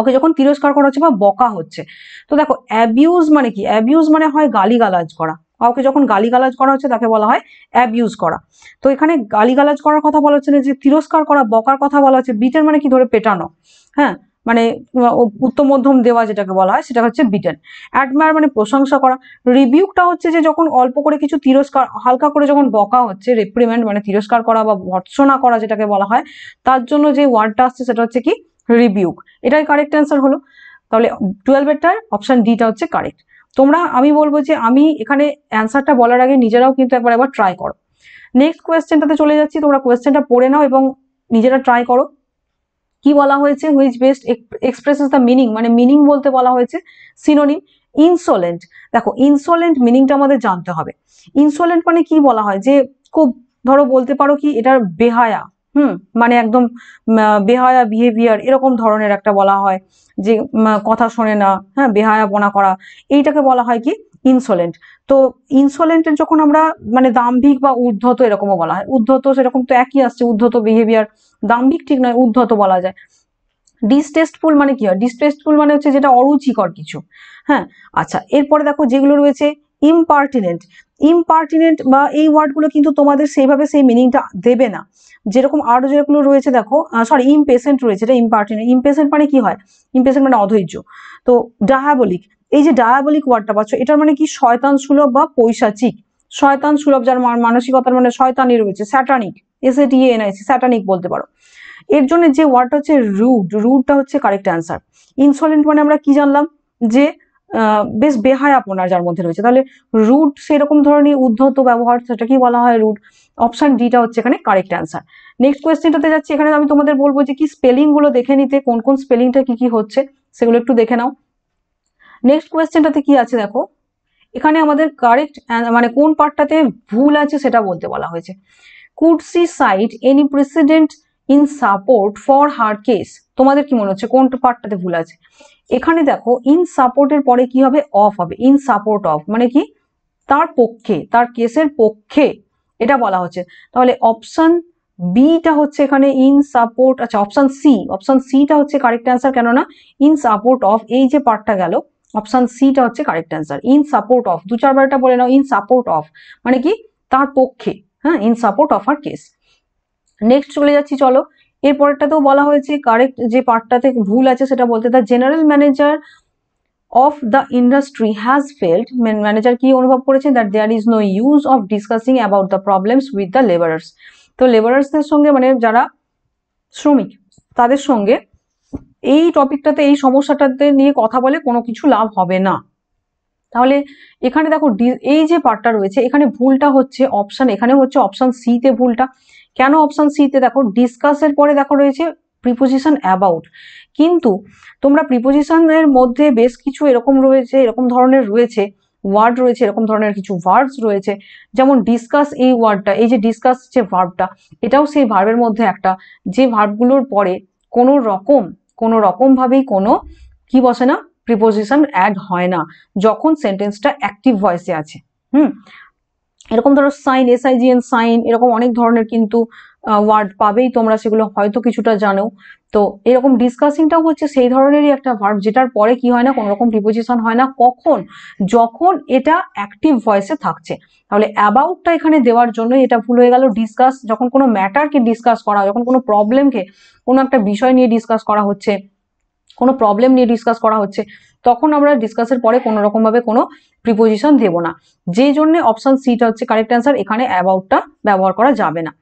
ওকে যখন তিরস্কার করা হচ্ছে বা বকা হচ্ছে তো দেখো অ্যাবিউজ মানে কি অ্যাবিউজ মানে হয় গালিগালাজ করা ওকে যখন গালিগালাজ করা হচ্ছে তাকে বলা হয় অ্যাবিউজ করা তো এখানে গালিগালাজ করার কথা বলা হচ্ছে না যে তিরস্কার করা বকার কথা বলা হচ্ছে বিটের মানে কি ধরে পেটানো হ্যাঁ মানে মধ্যম দেওয়া যেটাকে বলা হয় সেটা হচ্ছে বিটেন অ্যাডমায়ার মানে প্রশংসা করা রিভিউটা হচ্ছে যে যখন অল্প করে কিছু তিরস্কার হালকা করে যখন বকা হচ্ছে রেপ্রিমেন্ট মানে তিরস্কার করা বা ভর্সনা করা যেটাকে বলা হয় তার জন্য যে ওয়ার্ডটা আসছে সেটা হচ্ছে কি রিভিউক এটাই কারেক্ট অ্যান্সার হলো তাহলে টুয়েলভেরটার অপশান ডিটা হচ্ছে কারেক্ট তোমরা আমি বলবো যে আমি এখানে অ্যান্সারটা বলার আগে নিজেরাও কিন্তু একবার একবার ট্রাই করো নেক্সট কোয়েশ্চেনটাতে চলে যাচ্ছি তোমরা কোয়েশ্চেনটা পড়ে নাও এবং নিজেরা ট্রাই করো কি বলা হয়েছে which best express the meaning মানে মিনিং বলতে বলা হয়েছে সিনোনিম ইনসোলেন্ট দেখো ইনসোলেন্ট মিনিংটা আমাদের জানতে হবে ইনসোলেন্ট মানে কি বলা হয় যে খুব ধরো বলতে পারো কি এটার বেহায়া হুম মানে একদম বেহায়া বিহেভিয়ার এরকম ধরনের একটা বলা হয় যে কথা শোনে না হ্যাঁ বেহায়া বনা করা এইটাকে বলা হয় কি ইনসোলেন্ট তো ইনসলেন্টের যখন আমরা মানে দাম্ভিক বা উদ্ধত এরকমও বলা হয় উদ্ধত সেরকম তো একই আসছে উদ্ধত বিহেভিয়ার দাম্ভিক ঠিক নয় উদ্ধত বলা যায় ডিস্টেস্টফুল মানে কি হয় ডিস্টেস্টফুল মানে হচ্ছে যেটা অরুচিকর কিছু হ্যাঁ আচ্ছা এরপরে দেখো যেগুলো রয়েছে ইম্পার্টিনেন্ট ইম্পার্টিনেন্ট বা এই ওয়ার্ডগুলো কিন্তু তোমাদের সেইভাবে সেই মিনিংটা দেবে না যেরকম আরো যেগুলো রয়েছে দেখো সরি ইম্পেসেন্ট রয়েছে এটা ইম্পার্টিনেন্ট ইম্পেসেন্ট মানে কি হয় ইমপেশেন্ট মানে অধৈর্য তো ডাহাবলিক এই যে ডায়াবলিক ওয়ার্ডটা পাচ্ছ এটার মানে কি শয়তান সুলভ বা পৈশাচিক শয়তান সুলভ যার মানসিকতার মানে শয়তানি রয়েছে satanic S A T I C satanic বলতে পারো এর জন্য যে ওয়ার্ডটা হচ্ছে রুড রুডটা হচ্ছে কারেক্ট অ্যান্সার ইনসলেন্ট মানে আমরা কি জানলাম যে বেশ আপনার যার মধ্যে রয়েছে তাহলে রুট সেরকম ধরনের উদ্ধত ব্যবহার সেটা কি বলা হয় রুট অপশান ডিটা হচ্ছে এখানে কারেক্ট অ্যান্সার নেক্সট কোয়েশ্চেনটাতে যাচ্ছি এখানে আমি তোমাদের বলবো যে কি স্পেলিংগুলো দেখে নিতে কোন কোন স্পেলিংটা কি কি হচ্ছে সেগুলো একটু দেখে নাও নেক্সট কোয়েশ্চেনটাতে কি আছে দেখো এখানে আমাদের কারেক্ট মানে কোন পার্টটাতে ভুল আছে সেটা বলতে বলা হয়েছে could see sight any president in support for her case তোমাদের কি মনে হচ্ছে কোন পার্টটাতে ভুল আছে এখানে দেখো ইন সাপোর্টের পরে কি হবে অফ হবে ইন সাপোর্ট অফ মানে কি তার পক্ষে তার কেসের পক্ষে এটা বলা হচ্ছে তাহলে অপশন বিটা হচ্ছে এখানে ইন সাপোর্ট আচ্ছা অপশন সি অপশন সিটা হচ্ছে কারেক্ট অ্যান্সার কেননা ইন সাপোর্ট অফ এই যে পার্টটা গেল অপশান সিটা হচ্ছে correct answer in support of দু চারবার এটা বলে নাও ইন সাপোর্ট অফ মানে কি তার পক্ষে হ্যাঁ in support of her case next চলে যাচ্ছি চলো এরপরটাতেও বলা হয়েছে কারেক্ট যে পার্টটাতে ভুল আছে সেটা বলতে the general manager of the industry has felt manager কি অনুভব করেছেন that there is no use of discussing about the problems with the labourers তো লেবারার্সদের সঙ্গে মানে যারা শ্রমিক তাদের সঙ্গে এই টপিকটাতে এই সমস্যাটাতে নিয়ে কথা বলে কোনো কিছু লাভ হবে না তাহলে এখানে দেখো এই যে পার্টটা রয়েছে এখানে ভুলটা হচ্ছে অপশান এখানে হচ্ছে অপশান সিতে ভুলটা কেন অপশান সিতে দেখো ডিসকাসের পরে দেখো রয়েছে প্রিপোজিশন অ্যাবাউট কিন্তু তোমরা প্রিপোজিশনের মধ্যে বেশ কিছু এরকম রয়েছে এরকম ধরনের রয়েছে ওয়ার্ড রয়েছে এরকম ধরনের কিছু ওয়ার্ডস রয়েছে যেমন ডিসকাস এই ওয়ার্ডটা এই যে ডিসকাস যে ভার্বটা এটাও সেই ভার্বের মধ্যে একটা যে ভার্বগুলোর পরে কোনো রকম কোনো রকমভাবেই কোনো কি বসে না প্রিপোজিশন অ্যাড হয় না যখন সেন্টেন্সটা অ্যাক্টিভ ভয়েসে আছে হুম এরকম ধরো সাইন এসআইজিএন সাইন এরকম অনেক ধরনের কিন্তু ওয়ার্ড পাবেই তোমরা সেগুলো হয়তো কিছুটা জানো তো এরকম ডিসকাসিংটাও হচ্ছে সেই ধরনেরই একটা ভার্ব যেটার পরে কি হয় না কোনো রকম প্রিপোজিশন হয় না কখন যখন এটা অ্যাক্টিভ ভয়েসে থাকছে তাহলে অ্যাবাউটটা এখানে দেওয়ার জন্য এটা ভুল হয়ে গেল ডিসকাস যখন কোনো ম্যাটারকে ডিসকাস করা যখন কোনো প্রবলেমকে কোনো একটা বিষয় নিয়ে ডিসকাস করা হচ্ছে কোনো প্রবলেম নিয়ে ডিসকাস করা হচ্ছে তখন আমরা ডিসকাসের পরে কোনো রকমভাবে কোনো প্রিপোজিশন দেব না যে জন্যে অপশান সিটা হচ্ছে কারেক্ট অ্যান্সার এখানে অ্যাবাউটটা ব্যবহার করা যাবে না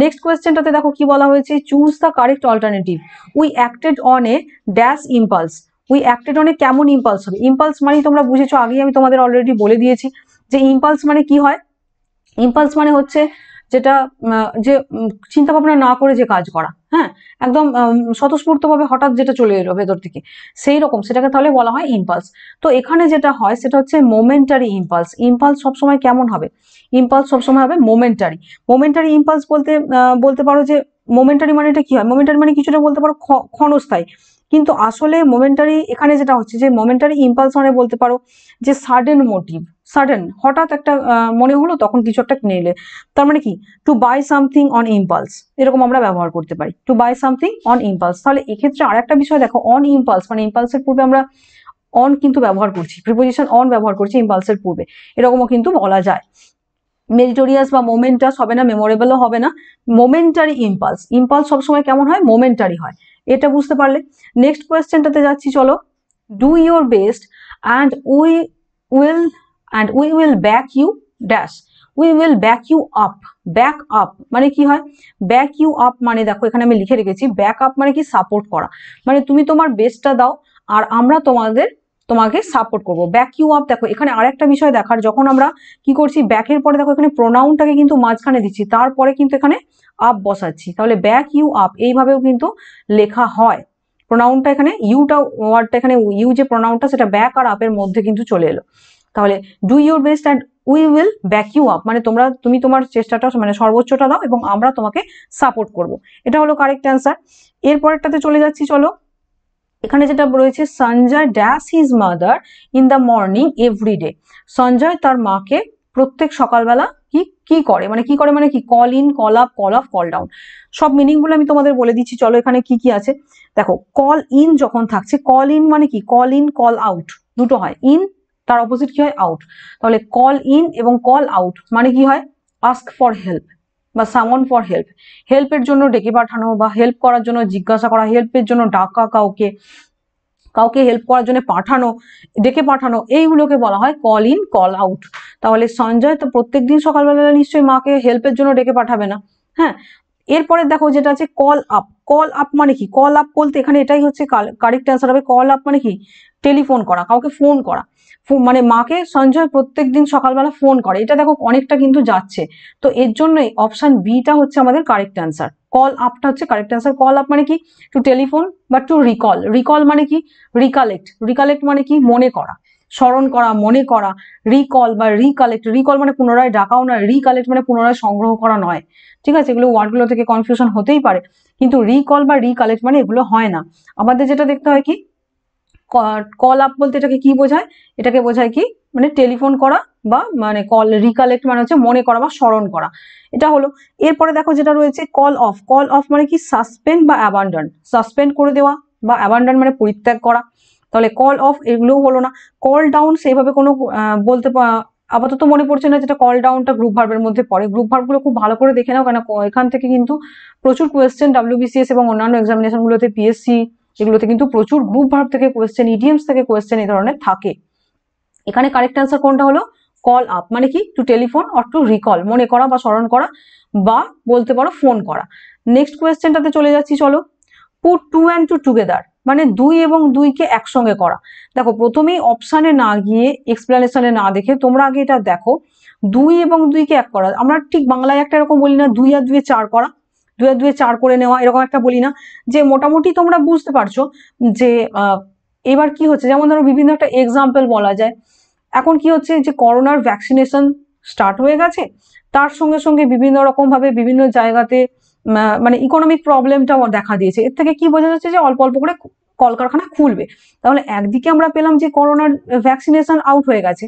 নেক্সট কোয়েশ্চেনটাতে দেখো কি বলা হয়েছে choose the correct alternative we acted on a dash impulse we acted অনে কেমন ইম্পালস হবে ইম্পালস মানে তোমরা বুঝেছো আগেই আমি তোমাদের অলরেডি বলে দিয়েছি যে ইম্পালস মানে কি হয় ইম্পালস মানে হচ্ছে যেটা যে চিন্তা ভাবনা না করে যে কাজ করা হ্যাঁ একদম স্বতঃস্ফূর্তভাবে হঠাৎ যেটা চলে এলো ভেতর থেকে সেই রকম সেটাকে তাহলে বলা হয় ইম্পালস তো এখানে যেটা হয় সেটা হচ্ছে মোমেন্টারি ইম্পালস ইম্পালস সবসময় কেমন হবে ইম্পালস সবসময় হবে মোমেন্টারি মোমেন্টারি ইম্পালস বলতে বলতে পারো যে মোমেন্টারি মানে এটা কি হয় মোমেন্টারি মানে কিছুটা বলতে পারো ক্ষণস্থায়ী কিন্তু আসলে মোমেন্টারি এখানে যেটা হচ্ছে যে মোমেন্টারি ইম্পালস মানে বলতে পারো যে সাডেন মোটিভ সাডেন হঠাৎ একটা মনে হলো তখন কিছু একটা কিনে নিলে তার মানে কি to buy something on impulse এরকম আমরা ব্যবহার করতে পারি to buy something on impulse তাহলে এক্ষেত্রে আর একটা বিষয় দেখো অন ইম্পালস মানে ইম্পালসের পূর্বে আমরা অন কিন্তু ব্যবহার করছি প্রিপোজিশন অন ব্যবহার করছি ইম্পালসের পূর্বে এরকমও কিন্তু বলা যায় মেরিটোরিয়াস বা মোমেন্টাস হবে না মেমোরেবলও হবে না মোমেন্টারি ইম্পালস ইম্পালস সবসময় কেমন হয় মোমেন্টারি হয় এটা বুঝতে পারলে নেক্সট কোয়েশ্চেনটাতে যাচ্ছি চলো do your best and we will and we will back you dash we will back you up back up মানে কি হয় ব্যাক ইউ আপ মানে দেখো এখানে আমি লিখে রেখেছি ব্যাক আপ মানে কি সাপোর্ট করা মানে তুমি তোমার বেস্টটা দাও আর আমরা তোমাদের তোমাকে সাপোর্ট করব ব্যাক ইউ আপ দেখো এখানে আরেকটা বিষয় দেখার যখন আমরা কি করছি ব্যাকের পরে দেখো এখানে প্রোনাউনটাকে কিন্তু মাঝখানে দিচ্ছি তারপরে কিন্তু এখানে আপ বসাচ্ছি তাহলে ব্যাক ইউ আপ এইভাবেও কিন্তু লেখা হয় প্রোনাউনটা এখানে ইউটা ওয়ার্ডটা এখানে ইউ যে প্রোনাউনটা সেটা ব্যাক আর আপের মধ্যে কিন্তু চলে এলো তাহলে do your best and we will back you up মানে তোমরা তুমি তোমার চেষ্টাটা মানে সর্বোচ্চটা দাও এবং আমরা তোমাকে সাপোর্ট করব এটা হলো কারেক্ট অ্যান্সার এরপরেরটাতে চলে যাচ্ছি চলো এখানে যেটা রয়েছে Sanjay dash his mother in the morning everyday Sanjay তার মাকে প্রত্যেক সকালবেলা কি কি করে মানে কি করে মানে কি call in call up call off call down সব মিনিংগুলো আমি তোমাদের বলে দিচ্ছি চলো এখানে কি কি আছে দেখো কল ইন যখন থাকছে কল ইন মানে কি কল ইন কল আউট দুটো হয় ইন তার অপোজিট কি হয় আউট তাহলে কল ইন এবং কল আউট মানে কি হয় আস্ক ফর হেল্প বা সামন ফর হেল্প হেল্পের জন্য ডেকে পাঠানো বা হেল্প করার জন্য জিজ্ঞাসা করা হেল্পের জন্য ডাকা কাউকে কাউকে হেল্প করার জন্য পাঠানো ডেকে পাঠানো এইগুলোকে বলা হয় কল ইন কল আউট তাহলে সঞ্জয় তো প্রত্যেক দিন সকালবেলা নিশ্চয়ই মাকে হেল্পের জন্য ডেকে পাঠাবে না হ্যাঁ এরপরে দেখো যেটা আছে কল আপ কল আপ মানে কি কল আপ বলতে এখানে এটাই হচ্ছে কারেক্ট অ্যান্সার হবে কল আপ মানে কি টেলিফোন করা কাউকে ফোন করা মানে মাকে সঞ্জয় প্রত্যেক দিন সকালবেলা ফোন করে এটা দেখো অনেকটা কিন্তু যাচ্ছে তো এর জন্যই অপশান বিটা হচ্ছে আমাদের কারেক্ট অ্যান্সার কল আপটা হচ্ছে কারেক্ট অ্যান্সার কল আপ মানে কি টু টেলিফোন বা টু রিকল রিকল মানে কি রিকালেক্ট রিকালেক্ট মানে কি মনে করা স্মরণ করা মনে করা রিকল বা রিকালেক্ট রিকল মানে পুনরায় ডাকাও না রিকালেক্ট মানে পুনরায় সংগ্রহ করা নয় ঠিক আছে এগুলো ওয়ার্ডগুলো থেকে কনফিউশন হতেই পারে কিন্তু রিকল বা রিকালেক্ট মানে এগুলো হয় না আমাদের যেটা দেখতে হয় কি কল আপ বলতে এটাকে কি বোঝায় এটাকে বোঝায় কি মানে টেলিফোন করা বা মানে কল রিকালেক্ট মানে হচ্ছে মনে করা বা স্মরণ করা এটা হলো এরপরে দেখো যেটা রয়েছে কল অফ কল অফ মানে কি সাসপেন্ড বা অ্যাবান্ডন সাসপেন্ড করে দেওয়া বা অ্যাবান্ডন মানে পরিত্যাগ করা তাহলে কল অফ এগুলোও হলো না কল ডাউন সেইভাবে কোনো বলতে আপাতত মনে পড়ছে না যেটা কল ডাউনটা গ্রুপ ভার্বের মধ্যে পড়ে গ্রুপ ভার্ভগুলো খুব ভালো করে দেখে নাও কেন এখান থেকে কিন্তু প্রচুর কোয়েশ্চেন ডাব্লিউবিসিএস এবং অন্যান্য এক্সামিনেশনগুলোতে পিএসসি যেগুলোতে কিন্তু প্রচুর গ্রুপ ভার্ব থেকে কোয়েশ্চেন ইডিয়ামস থেকে কোয়েশ্চেন এই ধরনের থাকে এখানে কারেক্ট অ্যান্সার কোনটা হলো কল আপ মানে কি to telephone or to recall মনে করা বা স্মরণ করা বা বলতে পারো ফোন করা নেক্সট কোয়েশ্চেনটাতে চলে যাচ্ছি চলো put two and two together মানে দুই এবং দুইকে একসঙ্গে করা দেখো প্রথমেই অপশানে না গিয়ে এক্সপ্লেনেশনে না দেখে তোমরা আগে এটা দেখো দুই এবং দুইকে এক করা আমরা ঠিক বাংলায় একটা এরকম বলি না দুই আর দুয়ে চার করা দুয়ে দুয়ে চার করে নেওয়া এরকম একটা বলি না যে মোটামুটি তোমরা বুঝতে পারছো যে এবার কি হচ্ছে যেমন ধরো বিভিন্ন একটা এক্সাম্পল বলা যায় এখন কি হচ্ছে যে করোনার ভ্যাকসিনেশন স্টার্ট হয়ে গেছে তার সঙ্গে সঙ্গে বিভিন্ন রকমভাবে বিভিন্ন জায়গাতে মানে ইকোনমিক প্রবলেমটা দেখা দিয়েছে এর থেকে কি বোঝা যাচ্ছে যে অল্প অল্প করে কলকারখানা খুলবে তাহলে একদিকে আমরা পেলাম যে করোনার ভ্যাকসিনেশন আউট হয়ে গেছে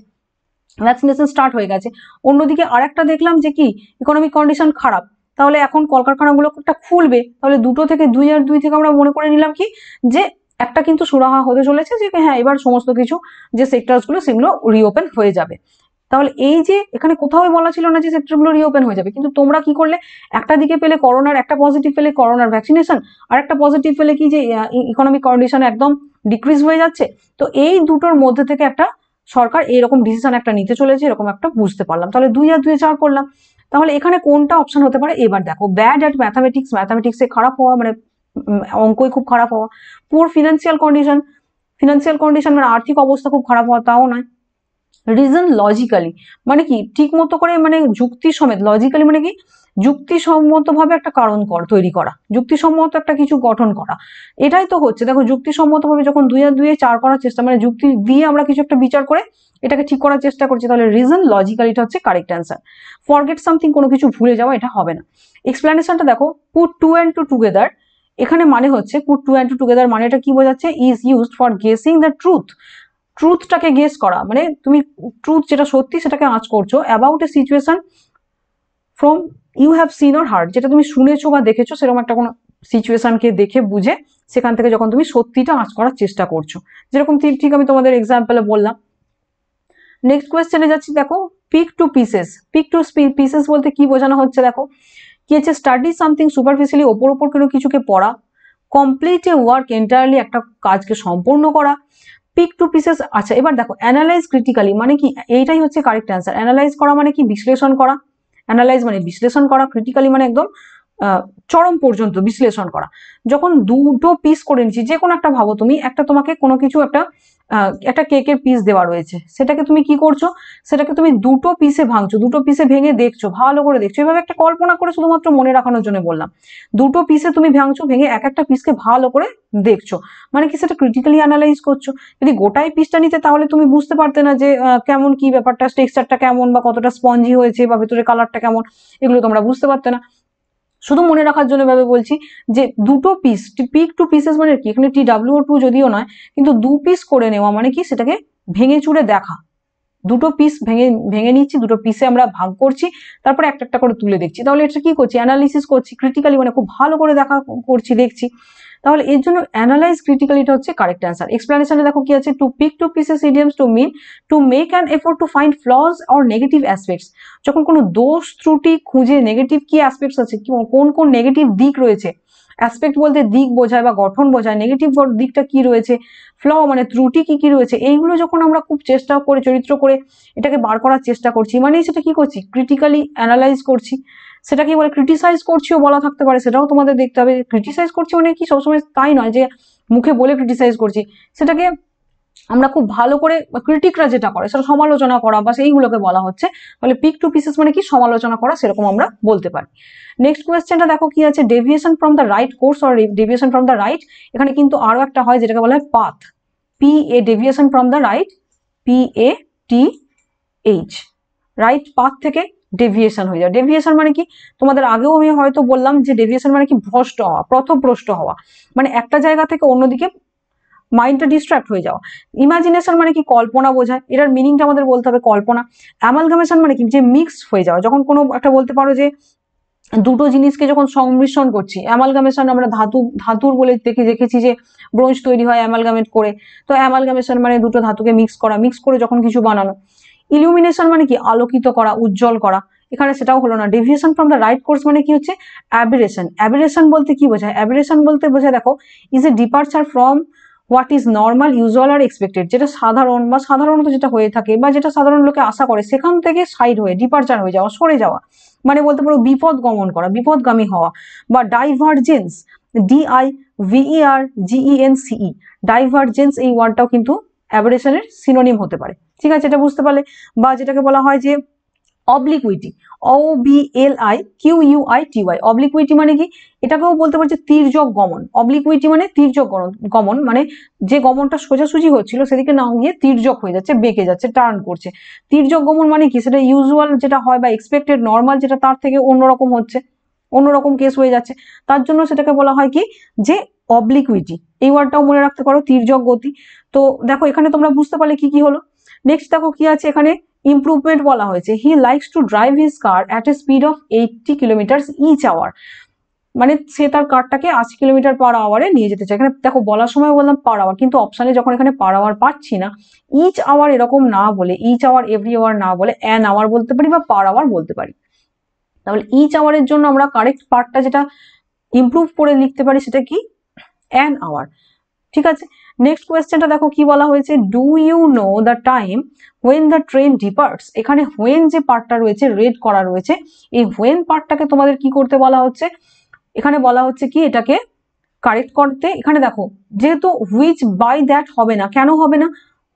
ভ্যাকসিনেশন স্টার্ট হয়ে গেছে অন্যদিকে আরেকটা দেখলাম যে কি ইকোনমিক কন্ডিশন খারাপ তাহলে এখন কলকারখানাগুলো একটা খুলবে তাহলে দুটো থেকে দুই আর দুই থেকে আমরা মনে করে নিলাম কি যে একটা কিন্তু সুরাহা হতে চলেছে যে হ্যাঁ এবার সমস্ত কিছু যে সেক্টরসগুলো সেগুলো রিওপেন হয়ে যাবে তাহলে এই যে এখানে কোথাও বলা ছিল না যে সেক্টরগুলো রিওপেন হয়ে যাবে কিন্তু তোমরা কি করলে একটা দিকে পেলে করোনার একটা পজিটিভ পেলে করোনার ভ্যাকসিনেশন আর একটা পজিটিভ পেলে কি যে ইকোনমিক কন্ডিশন একদম ডিক্রিজ হয়ে যাচ্ছে তো এই দুটোর মধ্যে থেকে একটা সরকার এরকম ডিসিশন একটা নিতে চলেছে এরকম একটা বুঝতে পারলাম তাহলে দুই আর দুই চার করলাম তাহলে এখানে কোনটা অপশন হতে পারে এবার দেখো ব্যাড অ্যাট ম্যাথামেটিক্স ম্যাথামেটিক্সে খারাপ হওয়া মানে অঙ্কই খুব খারাপ হওয়া পুর ফিনান্সিয়াল কন্ডিশন ফিনান্সিয়াল কন্ডিশন মানে আর্থিক অবস্থা খুব খারাপ হওয়া তাও নয় রিজন লজিক্যালি মানে কি ঠিক মতো করে মানে যুক্তি সমেত লজিক্যালি মানে কি যুক্তিসম্মতভাবে একটা কারণ কর তৈরি করা যুক্তিসম্মত একটা কিছু গঠন করা এটাই তো হচ্ছে দেখো যুক্তিসম্মতভাবে যখন দুই আর দুয়ে চার করার চেষ্টা মানে যুক্তি দিয়ে আমরা কিছু একটা বিচার করে এটাকে ঠিক করার চেষ্টা করছি তাহলে রিজন লজিক্যাল এটা হচ্ছে কারেক্ট অ্যান্সার ফরগেট সামথিং কোনো কিছু ভুলে যাওয়া এটা হবে না এক্সপ্লেনেশনটা দেখো put two and two together এখানে মানে হচ্ছে put two and two together মানে এটা কি বোঝাচ্ছে is use for guessing the truth ট্রুথটাকে গেস করা মানে তুমি ট্রুথ যেটা সত্যি সেটাকে আঁচ করছো about a situation from you have seen or heard যেটা তুমি শুনেছো বা দেখেছো সেরকম একটা কোনো সিচুয়েশনকে দেখে বুঝে সেখান থেকে যখন তুমি সত্যিটা আঁচ করার চেষ্টা করছো যেরকম ঠিক আমি তোমাদের এক্সাম্পলে বললাম নেক্সট কোয়েশ্চেনে যাচ্ছি দেখো pick to pieces pick to pieces বলতে কি বোঝানো হচ্ছে দেখো কি হচ্ছে স্টাডি সামথিং সুপারফিসিয়ালি ওপর ওপর কোনো কিছুকে পড়া কমপ্লিট এ ওয়ার্ক এন্টায়ারলি একটা কাজকে সম্পূর্ণ করা পিক টু পিসেস আচ্ছা এবার দেখো অ্যানালাইজ ক্রিটিক্যালি মানে কি এইটাই হচ্ছে কারেক্ট অ্যান্সার অ্যানালাইজ করা মানে কি বিশ্লেষণ করা অ্যানালাইজ মানে বিশ্লেষণ করা ক্রিটিক্যালি মানে একদম চরম পর্যন্ত বিশ্লেষণ করা যখন দুটো পিস করে নিচ্ছি যে কোনো একটা ভাবো তুমি একটা তোমাকে কোনো কিছু একটা একটা কেকের পিস দেওয়া রয়েছে সেটাকে তুমি কি করছো সেটাকে তুমি দুটো পিসে ভাঙছো দুটো পিসে ভেঙে দেখছো ভালো করে দেখছো এভাবে একটা কল্পনা করে শুধুমাত্র মনে রাখানোর জন্য বললাম দুটো পিসে তুমি ভাঙছো ভেঙে এক একটা পিসকে ভালো করে দেখছো মানে কি সেটা ক্রিটিক্যালি অ্যানালাইজ করছো যদি গোটাই পিসটা নিতে তাহলে তুমি বুঝতে পারতে না যে কেমন কি ব্যাপারটা টেক্সচারটা কেমন বা কতটা স্পঞ্জি হয়েছে বা ভেতরে কালারটা কেমন এগুলো তোমরা বুঝতে পারতে না শুধু মনে রাখার জন্য ভাবে বলছি যে দুটো পিস পিক টু পিসেস মানে কি এখানে টি ডাব্লিউ টু যদিও নয় কিন্তু দু পিস করে নেওয়া মানে কি সেটাকে ভেঙে চুড়ে দেখা দুটো পিস ভেঙে ভেঙে নিচ্ছি দুটো পিসে আমরা ভাগ করছি তারপরে একটা একটা করে তুলে দেখছি তাহলে এটা কি করছি অ্যানালিসিস করছি ক্রিটিক্যালি মানে খুব ভালো করে দেখা করছি দেখছি তাহলে এর জন্য অ্যানালাইজ ক্রিটিক্যাল এটা হচ্ছে কারেক্ট অ্যান্সার এক্সপ্লেনেশনে দেখো কি আছে to pick to pieces idioms to mean to make an effort to find flaws or negative aspects যখন কোনো দোষ ত্রুটি খুঁজে নেগেটিভ কি অ্যাসপেক্টস আছে কোন কোন নেগেটিভ দিক রয়েছে অ্যাসপেক্ট বলতে দিক বোঝায় বা গঠন বোঝায় নেগেটিভ দিকটা কি রয়েছে ফ্ল মানে ত্রুটি কি কি রয়েছে এইগুলো যখন আমরা খুব চেষ্টা করে চরিত্র করে এটাকে বার করার চেষ্টা করছি মানে সেটা কি করছি ক্রিটিক্যালি অ্যানালাইজ করছি সেটাকে বলে ক্রিটিসাইজ করছিও বলা থাকতে পারে সেটাও তোমাদের দেখতে হবে ক্রিটিসাইজ করছি মানে কি সবসময় তাই নয় যে মুখে বলে ক্রিটিসাইজ করছি সেটাকে আমরা খুব ভালো করে ক্রিটিকরা যেটা করে সেটা সমালোচনা করা বা সেইগুলোকে বলা হচ্ছে তাহলে পিক টু পিসেস মানে কি সমালোচনা করা সেরকম আমরা বলতে পারি নেক্সট কোয়েশ্চেনটা দেখো কি আছে deviation from the right course or deviation from the right এখানে কিন্তু আরও একটা হয় যেটাকে বলা হয় path P A deviation from the right P A T H right path থেকে ডেভিয়েশন হয়ে যাওয়া ডেভিয়েশন মানে কি তোমাদের আগেও আমি হয়তো বললাম যে ডেভিয়েশন মানে কি ভ্রষ্ট হওয়া প্রথভ্রষ্ট হওয়া মানে একটা জায়গা থেকে অন্যদিকে মাইন্ডটা ডিস্ট্র্যাক্ট হয়ে যাওয়া ইমাজিনেশন মানে কি কল্পনা বোঝায় এটার মিনিংটা আমাদের বলতে হবে কল্পনা অ্যামালগামেশন মানে কি যে মিক্স হয়ে যাওয়া যখন কোনো একটা বলতে পারো যে দুটো জিনিসকে যখন সংমিশ্রণ করছি অ্যামালগামেশন আমরা ধাতু ধাতুর বলে দেখি দেখেছি যে ব্রোঞ্জ তৈরি হয় অ্যামালগামেট করে তো অ্যামালগামেশন মানে দুটো ধাতুকে মিক্স করা মিক্স করে যখন কিছু বানানো ইলুমিনেশন মানে কি আলোকিত করা উজ্জ্বল করা এখানে সেটাও হলো না deviation from the right course মানে কি হচ্ছে অ্যাবিরেশন অ্যাবিরেশন বলতে কি বোঝায় অ্যাবিরেশন বলতে বোঝায় দেখো is a departure from what is normal usual আর এক্সপেক্টেড যেটা সাধারণ বা সাধারণত যেটা হয়ে থাকে বা যেটা সাধারণ লোকে আশা করে সেখান থেকে সাইড হয়ে ডিপার্চার হয়ে যাওয়া সরে যাওয়া মানে বলতে পারো বিপদ গমন করা বিপদগামী হওয়া বা ডাইভার্জেন্স ডিআই ভিইআর জিইএন সিই ডাইভার্জেন্স এই ওয়ার্ডটাও কিন্তু অ্যাভারেশনের সিনোনিম হতে পারে ঠিক আছে এটা বুঝতে পারলে বা যেটাকে বলা হয় যে obliquity O B L I Q U I T Y obliquity মানে কি এটাকেও বলতে পারছে তীর্যক গমন অবলিকুইটি মানে তীর্যক গমন মানে যে গমনটা সোজাসুজি হচ্ছিল সেদিকে না গিয়ে তীর্যক হয়ে যাচ্ছে বেঁকে যাচ্ছে টার্ন করছে তীর্যক গমন মানে কি সেটা ইউজুয়াল যেটা হয় বা এক্সপেক্টেড নর্মাল যেটা তার থেকে অন্যরকম হচ্ছে অন্যরকম কেস হয়ে যাচ্ছে তার জন্য সেটাকে বলা হয় কি যে অবলিকুইটি এই ওয়ার্ডটাও মনে রাখতে পারো তীর্যক গতি তো দেখো এখানে তোমরা বুঝতে পারলে কি কি হলো নেক্সট দেখো কি আছে এখানে ইম্প্রুভমেন্ট বলা হয়েছে he likes to drive his car at a speed of eighty kilometre each hour মানে সে তার কারটাকে আশি কিলোমিটার পার আওয়ারে নিয়ে যেতে চায় এখানে দেখো বলার সময় বললাম পার আওয়ার কিন্তু অপশানে যখন এখানে পার আওয়ার পাচ্ছি না ইচ আওয়ার এরকম না বলে ইচ আওয়ার এভরি আওয়ার না বলে অ্যান আওয়ার বলতে পারি বা পার আওয়ার বলতে পারি তাহলে ইচ আওয়ারের জন্য আমরা কারেক্ট পার্টটা যেটা ইম্প্রুভ করে লিখতে পারি সেটা কি অ্যান আওয়ার ঠিক আছে নেক্সট কোয়েশ্চেনটা দেখো কি বলা হয়েছে do you know the time when the train departs এখানে হোয়েন যে পার্টটা রয়েছে রেড করা রয়েছে এই হোয়েন পার্টটাকে তোমাদের কি করতে বলা হচ্ছে এখানে বলা হচ্ছে কি এটাকে কারেক্ট করতে এখানে দেখো যেহেতু হুইচ বাই দ্যাট হবে না কেন হবে না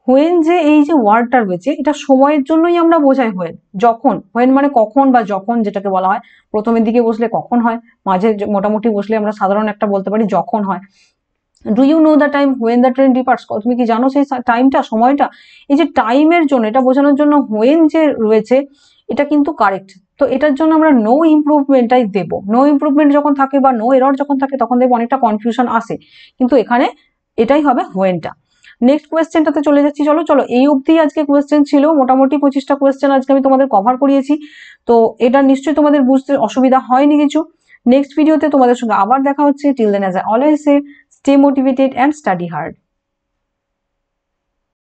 হোয়েন যে এই যে ওয়ার্ডটা রয়েছে এটা সময়ের জন্যই আমরা বোঝাই হোয়েন যখন হোয়েন মানে কখন বা যখন যেটাকে বলা হয় প্রথমের দিকে বসলে কখন হয় মাঝে মোটামুটি বসলে আমরা সাধারণ একটা বলতে পারি যখন হয় do you know the time when the train departs তুমি কি জানো সেই টাইমটা সময়টা এই যে টাইমের জন্য এটা বোঝানোর জন্য হোয়েন যে রয়েছে এটা কিন্তু কারেক্ট তো এটার জন্য আমরা নো ইম্প্রুভমেন্টটাই দেবো নো ইম্প্রুভমেন্ট যখন থাকে বা নো এরর যখন থাকে তখন দেখবো অনেকটা কনফিউশন আসে কিন্তু এখানে এটাই হবে হোয়েনটা নেক্সট কোয়েশ্চেনটাতে চলে যাচ্ছি চলো চলো এই অবধি আজকে কোয়েশ্চেন ছিল মোটামুটি পঁচিশটা কোয়েশ্চেন আজকে আমি তোমাদের কভার করিয়েছি তো এটা নিশ্চয়ই তোমাদের বুঝতে অসুবিধা হয়নি কিছু নেক্সট ভিডিওতে তোমাদের সঙ্গে আবার দেখা হচ্ছে till then as a always a Stay motivated and study hard.